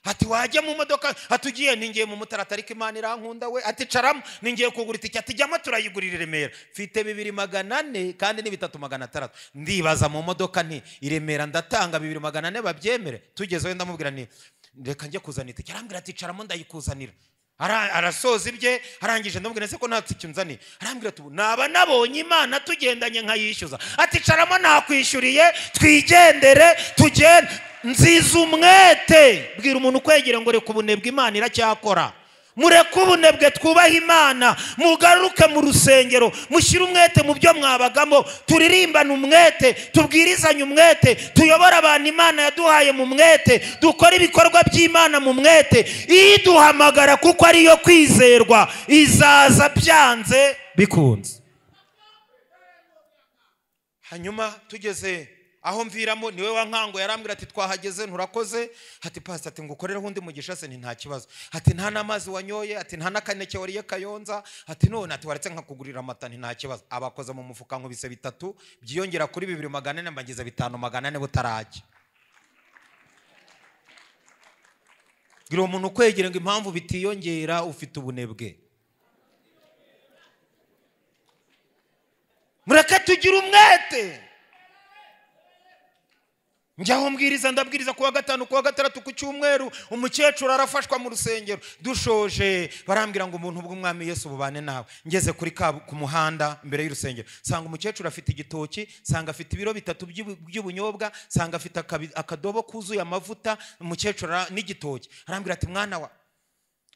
hati wajya mu modoka hati ugiye ningiye mu mutara atarika imana irankunda we ati caramo ningiye kugura itike ati jyamo turayigurira i remera mfite bibiri magana ane kandi ni bitatu magana atandatu ndibaza mu modoka nti i remera ndatanga bibiri magana ane babyemere tugezeho ndamubwira ni reka njye kuzana itike arambwira ati caramo ndayikuzanira arasoza ibye arangije ndamubwira se ko ntatse icyo nzaniye arambwira ati naba nabonye imana tugendanye nkayishyuza ati caramo nakwishyuriye twigendere tugende nziza umwete bwira umuntu ukwegera ngo reka ubunebwe imana iracyakora mureke ubunebwe twubahe imana mugaruke mu rusengero mushyire umwete mu byo mwabagamo turirimbane umwete tubwirizanye umwete tuyobore abantu imana yaduhaye mu mwete dukore ibikorwa by'imana mu mwete iduhamagara kuko ariyo kwizerwa izaza byanze bikunze hanyuma tugeze aho mviramo niwe wankango yarambwira ati twahageze nturakoze hati pasita ati ngo ukorereho undi mugisha se nta kibazo hati nta n'amazi wanyoye ati “ nta n'akaneke wariye kayonza hati none ati waretse nkakugurira amata nta kibazo abakoze mu mufuka nkubise bitatu byiyongera kuri bibiri magana ane mbagize bitanu magana ane butarajya bwira uwo muntu ngo impamvu bitiyongera ufite ubunebwe mureke tugire umwete njyaho mbwiriza ndabwiriza kuwa gatanu kuwa gatandatu ku cyumweru umukecuru arafashwa mu rusengero dushoje barambwira ngo umuntu bw'umwami yesu bubane nawe ngeze kuri ku muhanda mbere y'urusengero sanga umukecuru afite igitoki sanga afite ibiro bitatu by'ubunyobwa sanga afite akadobo kuzuye amavuta umukecuru n'igitoki arambwira ati mwana wa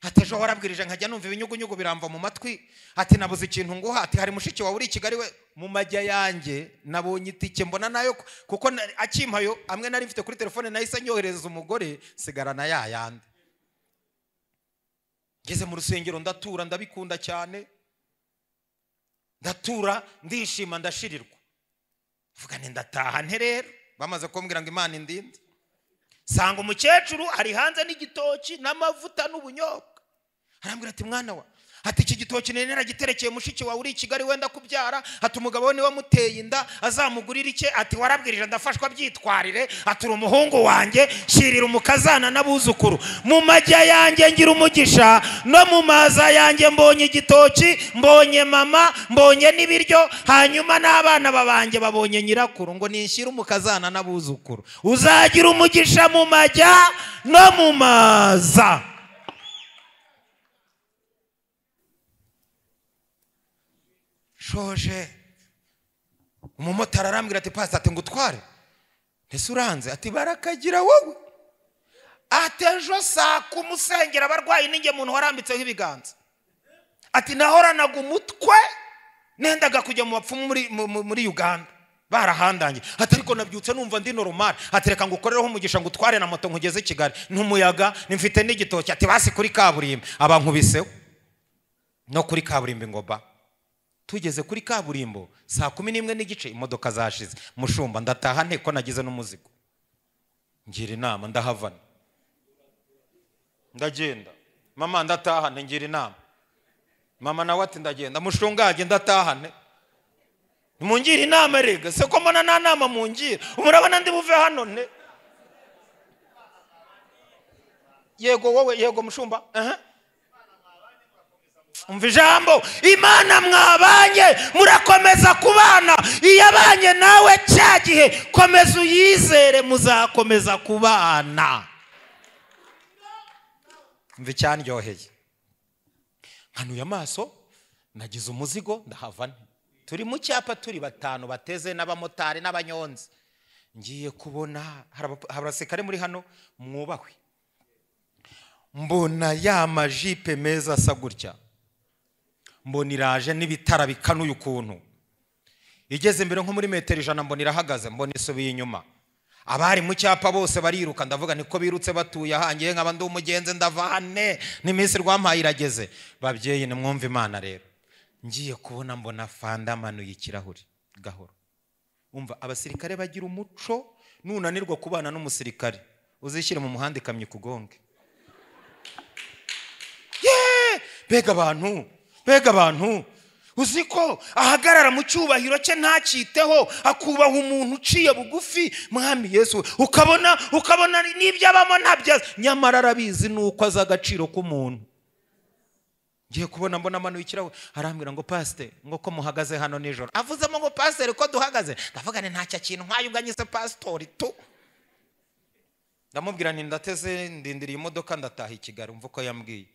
ati warabwirije nkajya numva ibinyugunyugu biramva mu matwi ati nabuze ikintu nguha ati hari mushiki wawe uri i kigali we mu majya yanjye nabonye itike mbona nayo kuko akimpayo amwe nari mfite kuri telefone nahise nyohereza umugore sigarana ya yandi ngeze mu rusengero ndatura ndabikunda cyane ndatura ndishima ndashirirwa mvugane ndataha nterera bamaze kumbwira ngo imana indinde sanga umukecuru ari hanze n'igitoki n'amavuta n'ubunyobwa arambwira ati mwana wa ati iki gitoki nari naragiterekeye mushiki wawe uri i kigali wenda kubyara hati umugabo we niwe muteye inda azamugurira ike ati warabwirije ndafashwa byitwarire atura umuhungu wanjye shyirira umukazana n'abuzukuru mu majya yanjye ngira umugisha no mu maza yanjye mbonye igitoki mbonye mama mbonye n'ibiryo hanyuma n'abana babanjye babonye nyirakuru ngo nishyire umukazana n'abuzukuru uzagira umugisha mu majya no mu maza shoje umumotari arambwira ati pasate ngo utware ntese uranze ati barakagira wowe ati ejo saa kumi usengera abarwayi n'inge muntu warambitseho ibiganza ati nahoranaga umutwe nendaga kujya mu bapfumu muri uganda barahandanye ati ariko nabyutse numva ndi normal ati reka ngo ukorereho umugisha ngo utware na moto nkugeze i kigali n'umuyaga nimfite n'igitoki ati basi kuri kaburimbo abankubiseho no kuri kaburimbo ingoba tugeze kuri kaburimbo saa kumi n'imwe n'igice imodoka zashize mushumba ndataha nteko nagize n'umuzigo ngira inama ndahavana ndagenda mama ndatahane ngira inama mama nawe ati ndagenda mushungage ndatahane mungira inama rega se ko mbona nta nama mungira murabona ndi buve hano ne yego wowe yego mushumba aha umva ijambo imana mwabanye murakomeza kubana iyo abanye nawe cya gihe komeza uyizere muzakomeza kubana umva icyanryoheye nkanuye amaso nagize umuzigo ndahava turi mu cyapa turi batanu bateze n'abamotari n'abanyonzi ngiye kubona hari abasirikare muri hano mwubahwe mbona ya majipe meza asa gutya mbona iraje n'ibitara bikanuye ukuntu igeze imbere nko muri metero ijana mbona irahagaze mbona isubiye inyuma abari mu cyapa bose bariruka ndavuga niko birutse batuye ahangiye nkaba ndi umugenzi ndavane n'iminsi rwampaye irageze babyeyi nimwumve imana rero ngiye kubona mbona fanda amanuye ikirahuri gahoro umva abasirikare bagira umuco nunanirwa kubana n'umusirikare uzishyire mu muhanda kugonge ikugonge mbega abantu mbega abantu uzi ko ahagarara mu cyubahiro cye ntacyiteho akubaha umuntu uciye bugufi mwami yesu ukabona ukabona n'ibyo abamo ntabyaza nyamara arabizi nuko azi agaciro k'umuntu ngiye kubona mbona amanuye ikirahure arambwira ngo pasiteri nk'uko muhagaze hano nijoro avuzemo ngo pasiteri ko duhagaze ndavuga ni ntacyo kintu nkayunganyije pasitori tu ndamubwira ni ndateze ndindiriye imodoka ndataha i kigali umva uko yambwiye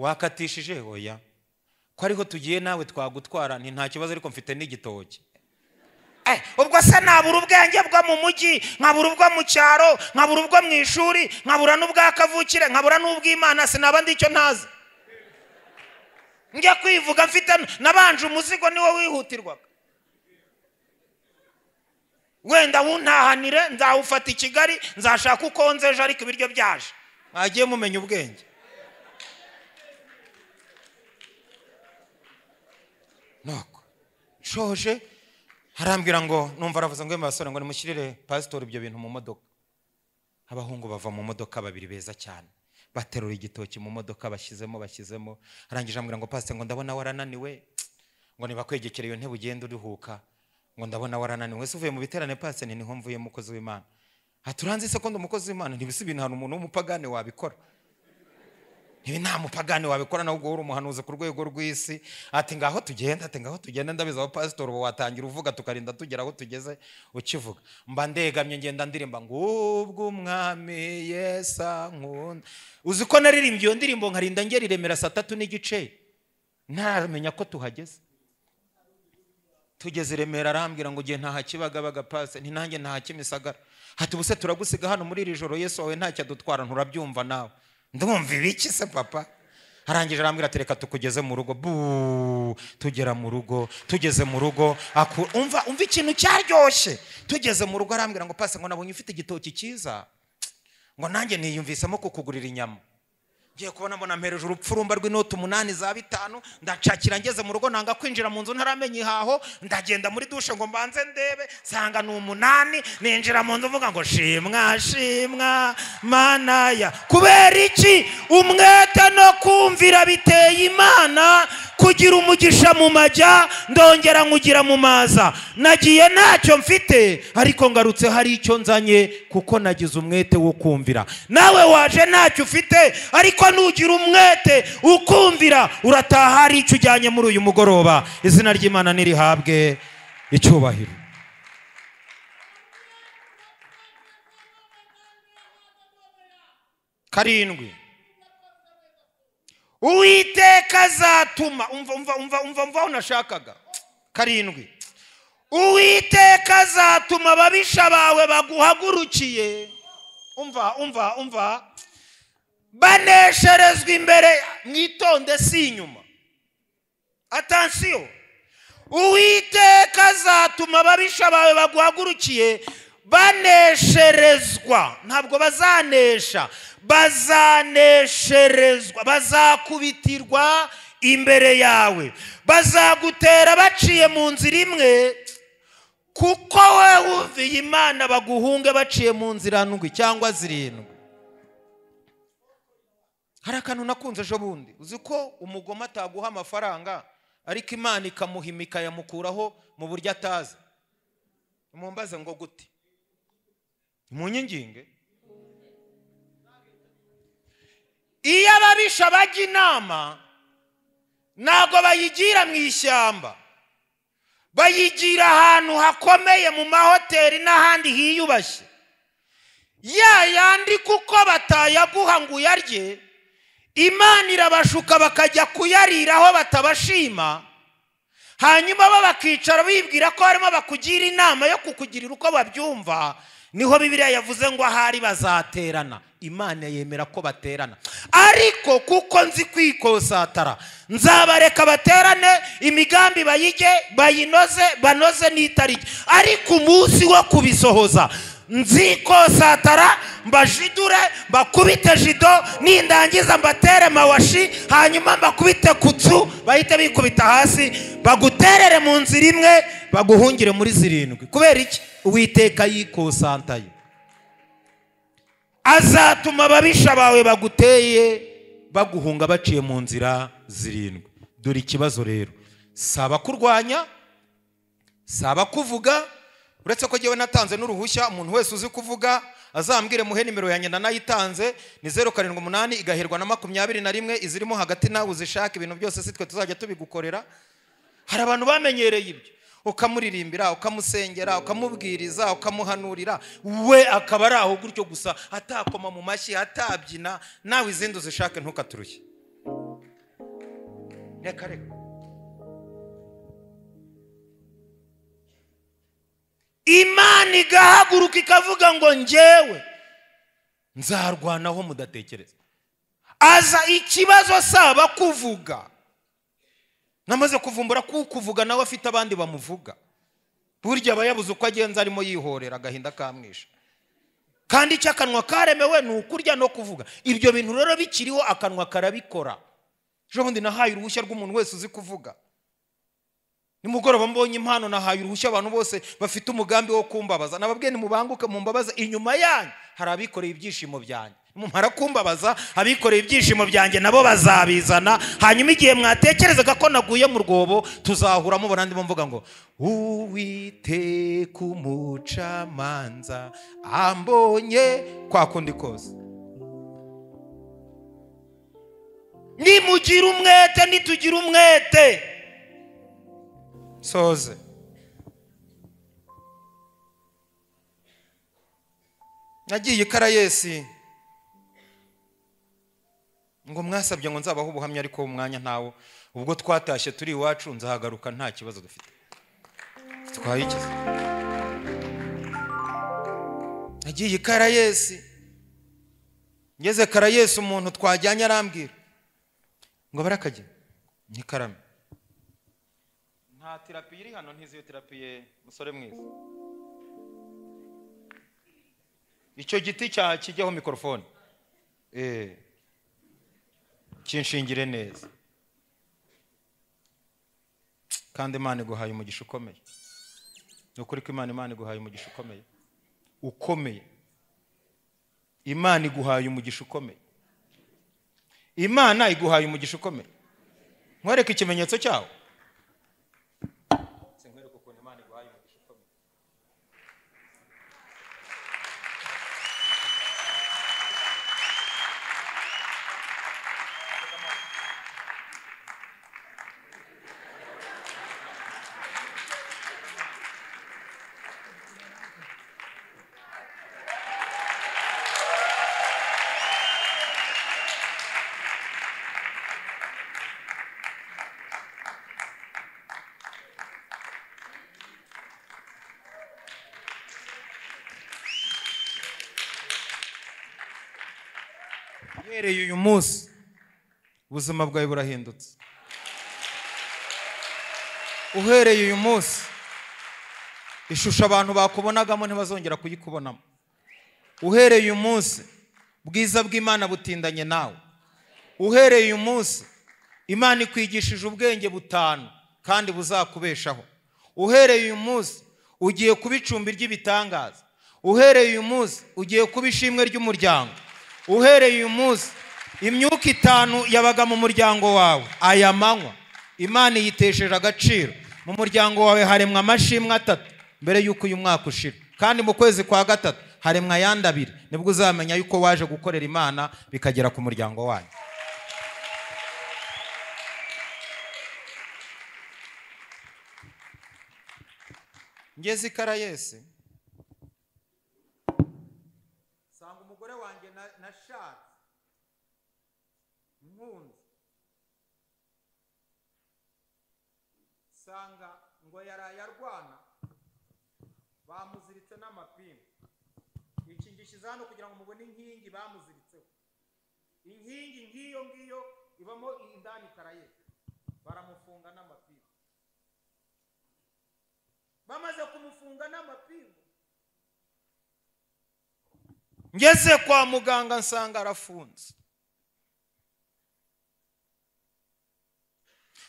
wakatishije oya ko ariho tugiye nawe twagutwara ni nta kibazo ariko mfite n'igitoki eh, ubwo se nabura ubwenge bwo mu mujyi nkabura ubwo mu cyaro nkabura ubwo mu ishuri nkabura n'ubwa kavukire nkabura n'ubw'imana sinaba ndi icyo ntazi njya kwivuga mfite nabanje umuzigo niwo wihutirwaga wenda wuntahanire nzawufata i kigali nzashaka uko nzeje ariko ibiryo byaje mwagiye mumenya ubwenge ntabwo nshoje arambwira ngo numva aravuze ngo basore ngo nimushyirire pasitori ibyo bintu mu modoka abahungu bava mu modoka babiri beza cyane baterura igitoki mu modoka bashyizemo bashyizemo arangije ambwira ngo pasite ngo ndabona warananiwe ngo nibakwegekere iyo ntebe ugenda uruhuka ngo ndabona warananiwe ese uvuye mu biterane pasite ni niho mvuye umukozi w'imana haturanze ah, sekonde umukozi w'imana ntibise ibintu hari umuntu w'umupagane wabikora ntibi nta mupagani wabikora nawe ubwo umuhanuzi ku rwego rw'isi ati ngaho tugenda ati ngaho tugenda ndabizi abapasitori ubu watangira uvuga tukarinda tugera aho tugeze ukivuga mba ndegamye ngenda ndirimba ngubwo umwami yesa nkunda uzi ko naririmbye iyo ndirimbo nkarinda ngera iremera saa tatu n'igice ntaramenya ko tuhageze tugeze i remera arambwira ngo ugiye ntahakibagabaga pasi nanjye kimisagara hati ubuse turagusiga hano muri iri joro yesu wawe ntacyo adutwara nturabyumva nawe ndumva ibiki se papa arangije arambwira ati reka tukugeze mu rugo buu tugera mu rugo tugeze mu rugo umva umva ikintu cyaryoshye tugeze mu rugo arambwira ngo pasi ngo nabonye ufite igitoki cyiza ngo nanjye niyumvisemo kukugurira inyama ngiye kubona mbona mpereje urupfurumba rw'inoti umunani za bitanu ndacakira ngeze mu rugo nanga kwinjira mu nzu ntaramenya ihaho ndagenda muri dushe ngo mbanze ndebe nsanga ni umunani ninjira mu nzu mvuga ngo shimwa shimwa manaya kubera iki umwete no kumvira biteye imana kugira umugisha mu majya ndongera nkugira mu maza nagiye ntacyo mfite ariko ngarutse hari icyo nzanye kuko nagize umwete wo kumvira nawe waje ntacyo ufite ariko ariko nugira umwete ukumvira urataha hari icyo ujyanye muri uyu mugoroba izina ry'imana ntirihabwe icyubahiro karindwi uwiteka azatuma umva umva umva umva umva unashakaga karindwi uwiteka azatuma ababisha bawe baguhagurukiye umva umva umva banesherezwa imbere mwitonde si inyuma atansiyo uwiteka azatuma ababisha bawe baguhagurukiye banesherezwa ntabwo bazanesha bazanesherezwa bazakubitirwa imbere yawe bazagutera baciye mu nzira imwe kuko wowe wumviye imana baguhunge baciye mu nzira ndwi cyangwa zirindwi hari akantu nakunze ejo bundi uzi ko umugoma ataguha amafaranga ariko imana ikamuhima ikayamukuraho mu buryo atazi mumbaze ngo gute mu iyo ababisha bajya inama ntabwo bayigira mu ishyamba bayigira ahantu hakomeye mu mahoteli n'ahandi hiyubashye ya yandi kuko batayaguha ngo uyarye imana irabashuka bakajya kuyariraho batabashima hanyuma bo bakicara bibwira ko harimo bakugira inama yo kukugirira uko babyumva niho bibiriya yavuze ngo ahari bazaterana imana yemera ko baterana ariko kuko nzi kwikosatara nzabareka baterane imigambi bayige bayinoze banoze n'itariki ariko umunsi wo kubisohoza nzi ko nzikosatara mbajidure mbakubite jido nindangiza mbatere mawashi hanyuma mbakubite kutsu bahite bikubita hasi baguterere mu nzira imwe baguhungire muri zirindwi kubera iki uwiteka yikosantaye azatuma ababisha bawe baguteye baguhunga baciye mu nzira zirindwi dore ikibazo rero saba kurwanya saba kuvuga uretse ko ngewe natanze n'uruhushya umuntu wese uzi kuvuga azambwire muhe nimero ya nyina nayitanze ni zeru karindwi umunani igahirwa na makumyabiri na rimwe izirimo hagati nawe uzishaka ibintu byose si twe tuzajya tubigukorera hari abantu bamenyereye ibyo ukamuririmbira ukamusengera ukamubwiriza ukamuhanurira we akaba ari aho gutyo gusa atakoma mu mashyi atabyina nawe izindi uzishake ntukaturushye reka reka imana igahaguruka ikavuga ngo ngewe nzarwanaho mudatekereza aza ikibazo asaba kuvuga namaze kuvumbura ko kuvuga nawe afite abandi bamuvuga burya aba yabuze uko agenza arimo yihorera agahinda kamwishe kandi icyo akanwa karemewe ni ukurya no kuvuga ibyo bintu rero bikiriho akanwa karabikora ejo bundi nahaye uruhushya rw'umuntu wese uzi kuvuga nimugoroba mbonye impano nahaye uruhushya abantu bose bafite umugambi wo kumbabaza nababwiye nimubanguke mumbabaza inyuma yanyu hari abikoreye ibyishimo byanjye mumara kumbabaza abikoreye ibyishimo byanjye nabo bazabizana hanyuma igihe mwatekerezaga ko naguye mu rwobo tuzahura mubona ndimo mvuga ngo uwiteka umucamanza ambonye kwa kundi kose nimugira umwete ntitugira umwete soze nagiye i karayesi ngo mwasabye ngo nzabaho ubuhamya ariko umwanya ntawo ubwo twatashye turi iwacu nzahagaruka nta kibazo dufite twayigize nagiye i karayesi ngeze karayesi umuntu twajyanye arambwira ngo barakajya ni karame nta terapi iri hano ntiziyo terapi musore mwiza icyo giti cyaha kijyaho mikorofone eh, kinshingire neza kandi imana iguhaye umugisha ukomeye ni ukuri ko imana imana iguhaye umugisha ukomeye ukomeye imana iguhaye umugisha ukomeye imana iguhaye umugisha ukomeye nkwereke ikimenyetso cyawo uhereye uyu munsi ubuzima bwawe burahindutse uhereye uyu munsi ishusho abantu bakubonagamo ntibazongera kuyikubonamo uhereye uyu munsi bwiza bw'imana butindanye nawe uhereye uyu munsi imana ikwigishije ubwenge butanu kandi buzakubeshaho uhereye uyu munsi ugiye kuba icumbi ry'ibitangaza uhereye uyu munsi ugiye kuba ishimwe ry'umuryango uhereye uyu munsi imyuka itanu yabaga mu muryango wawe aya manywa imana iyitesheje agaciro mu muryango wawe haremwa amashimwe atatu mbere y'uko uyu mwaka ushira kandi mu kwezi kwa gatatu haremwa ayandi abiri nibwo uzamenya yuko waje gukorera imana bikagera ku muryango wanyu ngeze ikara yese mubashyira hano kugira ngo mubone inkingi bamuziritseho inkingi nk'iyo ngiyo ibamo indani karayeri baramufunga n'amapingu bamaze kumufunga n'amapingu ngeze kwa muganga nsanga arafunze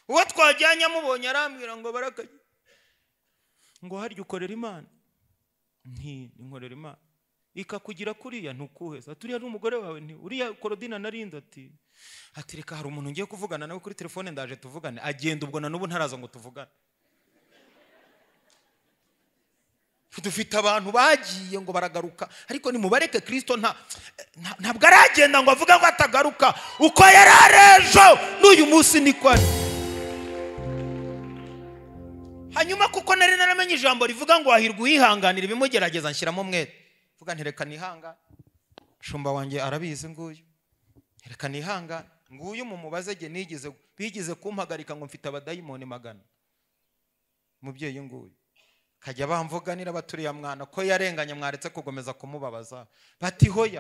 uwo twajyanye amubonye arambwira ngo barakaye ngo harya ukorera imana nti imana ikakugira kuriya ntukuheza ati uriya ni umugore wawe ni uriya korodina narinda ati ati reka hari umuntu ngiye kuvugana nawe kuri telefone ndaje tuvugane agenda ubwo na n'ubu ntaraza ngo tuvugane dufite abantu bagiye ngo baragaruka ariko nimubareke kirisito ntabwo aragenda ngo avuge ngo atagaruka uko yari ari ejo n'uyu munsi niko ari hanyuma kuko nari naramenye ijambo rivuga ngo wahirwa uyihanganira ibimugerageza nshyiramo umwete mvuga ntirekana ihanga shumba wanjye arabizi nguyu ntirekana ihanga nguyu mu ge nigize bigize kumpagarika ngo mfite abadayimoni magana umubyeyi nguyu kajya bamvuganira baturiya mwana ko yarenganye mwaretse kugomeza kumubabaza bati hoya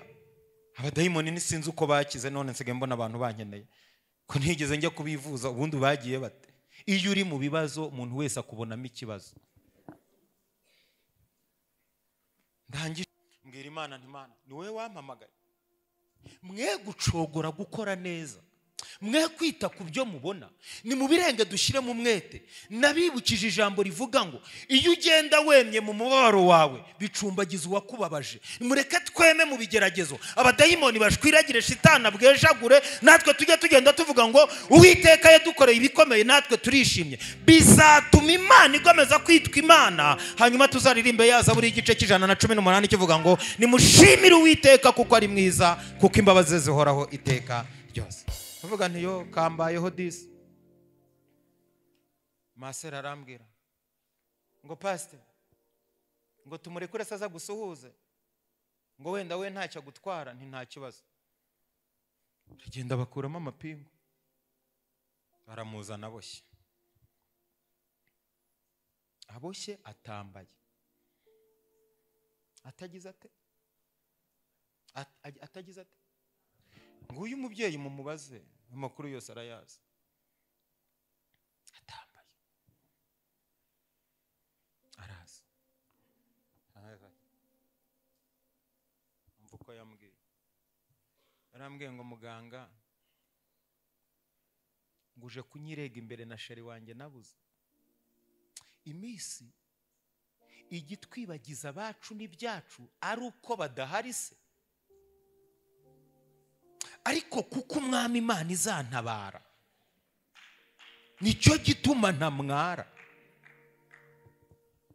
abadayimoni sinzi uko bakize none nsigaye mbona abantu bankeneye ko ntigeze njya kubivuza ubundi bagiye bate iyo uri mu bibazo umuntu wese akubonamo ikibazo ndangije mbwira imana ntimana ni wowe wampamagaye mwe gucogora gukora neza mwe kwita ku byo mubona ni mu birenge dushyiremo umwete nabibukije ijambo rivuga ngo iyo ugenda wemye mu mubabaro wawe bicumbagiza uwakubabaje mureke tweme mu bigeragezo abadayimoni bashwiragire shitana bwejagure natwe tujye tugenda tuvuga ngo uwiteka yadukoreye ibikomeye natwe turishimye bizatuma imana ikomeza kwitwa imana hanyuma tuzaririmbe yaza buri gice cy'ijana na cumi n'umunani kivuga ngo nimushimire uwiteka kuko ari mwiza kuko imbabazi zihoraho iteka ryose ndavuga ntiyo kambayeho disi masera arambwira ngo pasite ngo tumurekure se aza gusuhuze ngo wenda we ntacyo agutwara nti nta kibazo baragenda bakuramo amapingu baramuzana aboshye aboshye atambaye atagize ate atagize ate nguyu umubyeyi mumubaze amakuru yose arayazi atambaye arazi mva yambwiye yarambwiye ngo muganga nguje kunyirega imbere na sheri wanjye nabuze iminsi igitwibagiza itwibagiza abacu n'ibyacu ari uko badahari se ariko kuko umwami imana izantabara nicyo gituma ntamwara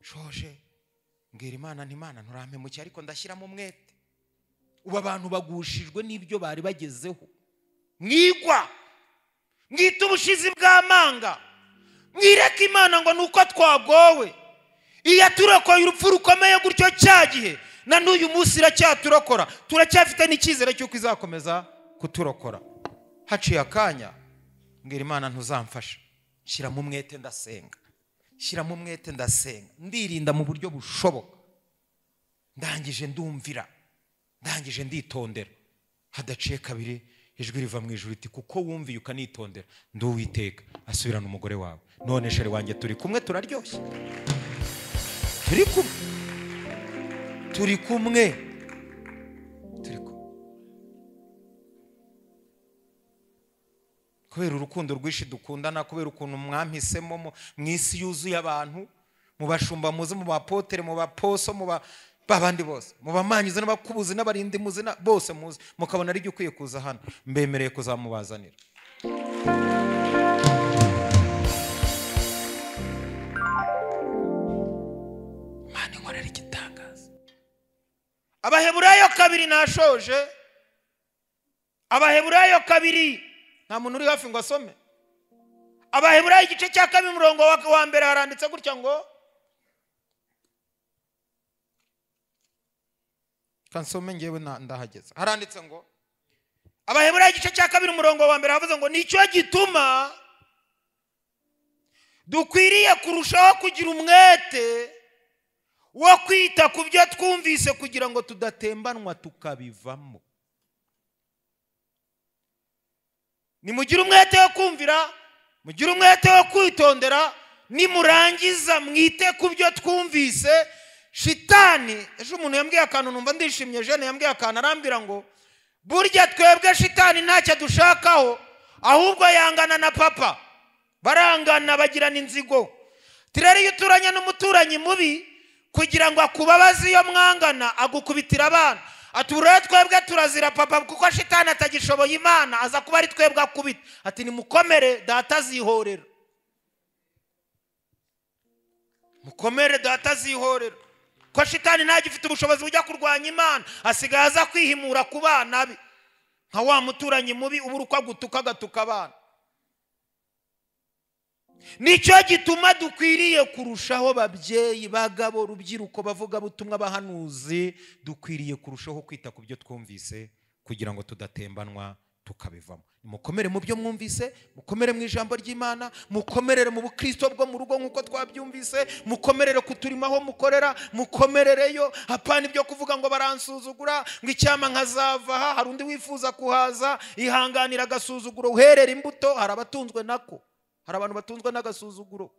shoje mbwira imana ntimana nturampemuke ariko ndashyiramo umwete ubu abantu bagushijwe n'ibyo bari bagezeho mwigwa mwita ubushizi bw'amanga mwireke imana ngo ni uko twagowe iyo aturokoye urupfu rukomeye gutyo cya gihe na n'uyu munsi iracyaturokora turacyafite n'icyizere cy'uko izakomeza kuturokora haciye akanya mbwira imana ntuzamfasha shyiramo umwete ndasenga shyiramo umwete ndasenga ndirinda mu buryo bushoboka ndangije ndumvira ndangije nditondera hadaciye kabiri ijwi riva mu ijuru riti kuko wumviye ukanitondera nduwiteka asubirana umugore wawe none shari wanjye turi kumwe turaryoshye turi kumwe turi kumwe kubera urukundo rwinshi dukundana kubera ukuntu mwampisemo mu isi yuzuye abantu mu bashumba muzi mu bapotere mu baposo mu babandi bose mu bamanyuze n'abakubuzi n'abarindi muzina bose muzi mukabona ari ukwiye kuza hano mbemereye kuzamubazanira abaheburayo kabiri nashoje abaheburayo kabiri nta muntu uri hafi ngo asome abaheburayo igice cya kabiri umurongo wa mbere haranditse gutya ngo kansome ngewe ndahageze haranditse ngo abaheburayo igice cya kabiri umurongo wa mbere havuze ngo nicyo gituma dukwiriye kurushaho kugira umwete wo kwita ku byo twumvise kugira ngo tudatembanwa tukabivamo nimugire umwete wo kumvira mugire umwete wo kwitondera nimurangiza mwite ku byo twumvise shitani ejo umuntu yambwiye akantu numva ndishimye jene yambwiye akantu arambwira ngo burya twebwe shitani ntacyo dushakaho ahubwo yangana na papa barangana bagirana inzigo tirere iyo uturanye n'umuturanyi mubi kugira ngo akubabaze iyo mwangana agukubitira abana ati twebwe turazira papa kuko shitani atagishoboye imana aza kuba ari twebwe akubita ati nimukomere data azihorera mukomere data azihorera ko shitani ntagifite ubushobozi bujya kurwanya imana asigaye aza kwihimura ku bana be nka wa muturanyi mubi ubura uko agutuka agatuka abana nicyo gituma dukwiriye kurushaho babyeyi bagabo urubyiruko butumwa bahanuzi dukwiriye kurushaho kwita ku byo twumvise kugira ngo tudatembanwa tukabivamo mukomere mu byo mwumvise mukomere mu ijambo ry'imana mukomerere mu bukristo bwo mu rugo nk'uko twabyumvise mukomerere ku turimo aho mukorera mukomerereyo hapana ibyo kuvuga ngo baransuzugura ngo icyama nkazava aha hari undi wifuza kuhaza ihanganira agasuzuguro uherera imbuto hari abatunzwe nako hari abantu batunzwe n'agasuzuguro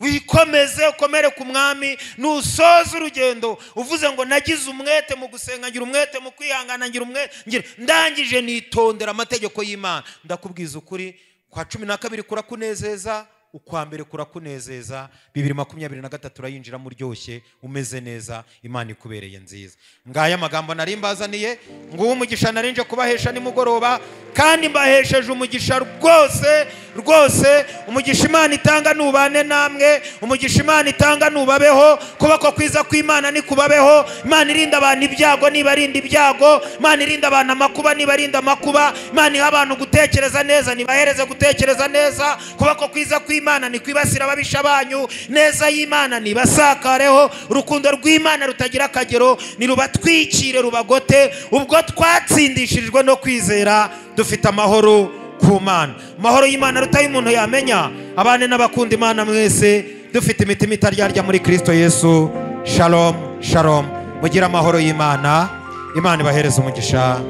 wikomeze ukomere ku mwami nusoza urugendo uvuze ngo nagize umwete mu gusengagira umwete mu kwihangana ngira umwete ndangije nitondera amategeko y'imana ndakubwiza ukuri kwa cumi na kabiri kurakunezeza ukwa mbere kurakunezeza bibiri makumyabiri na gatatu urayinjiramo muryoshye umeze neza imana ikubereye nziza ngaya amagambo nari mbazaniye nguwo umugisha narinje kubahesha nimugoroba kandi mbahesheje umugisha rwose rwose umugisha imana itanga nubane namwe umugisha imana itanga nubabeho kuba kwiza kw'imana ni kubabeho imana irinda abantu ibyago niba arinda ibyago imana irinda abantu amakuba niba arinda amakuba imana iha abantu gutekereza neza ntibahereze gutekereza neza kubako kwiza kw'imana y'imana ni kwibasira ababisha banyu neza y'imana nibasakareho urukundo rw'imana rutagira akagero nirubatwikire rubagote ubwo twatsindishirijwe no kwizera dufite amahoro ku mana amahoro y'imana rutaye umuntu yamenya abane n'abakunda imana mwese dufite imitima itaryarya muri kirisito yesu shalomu shalomu mugire amahoro y'imana imana ibahereze umugisha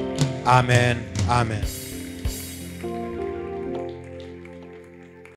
amen amen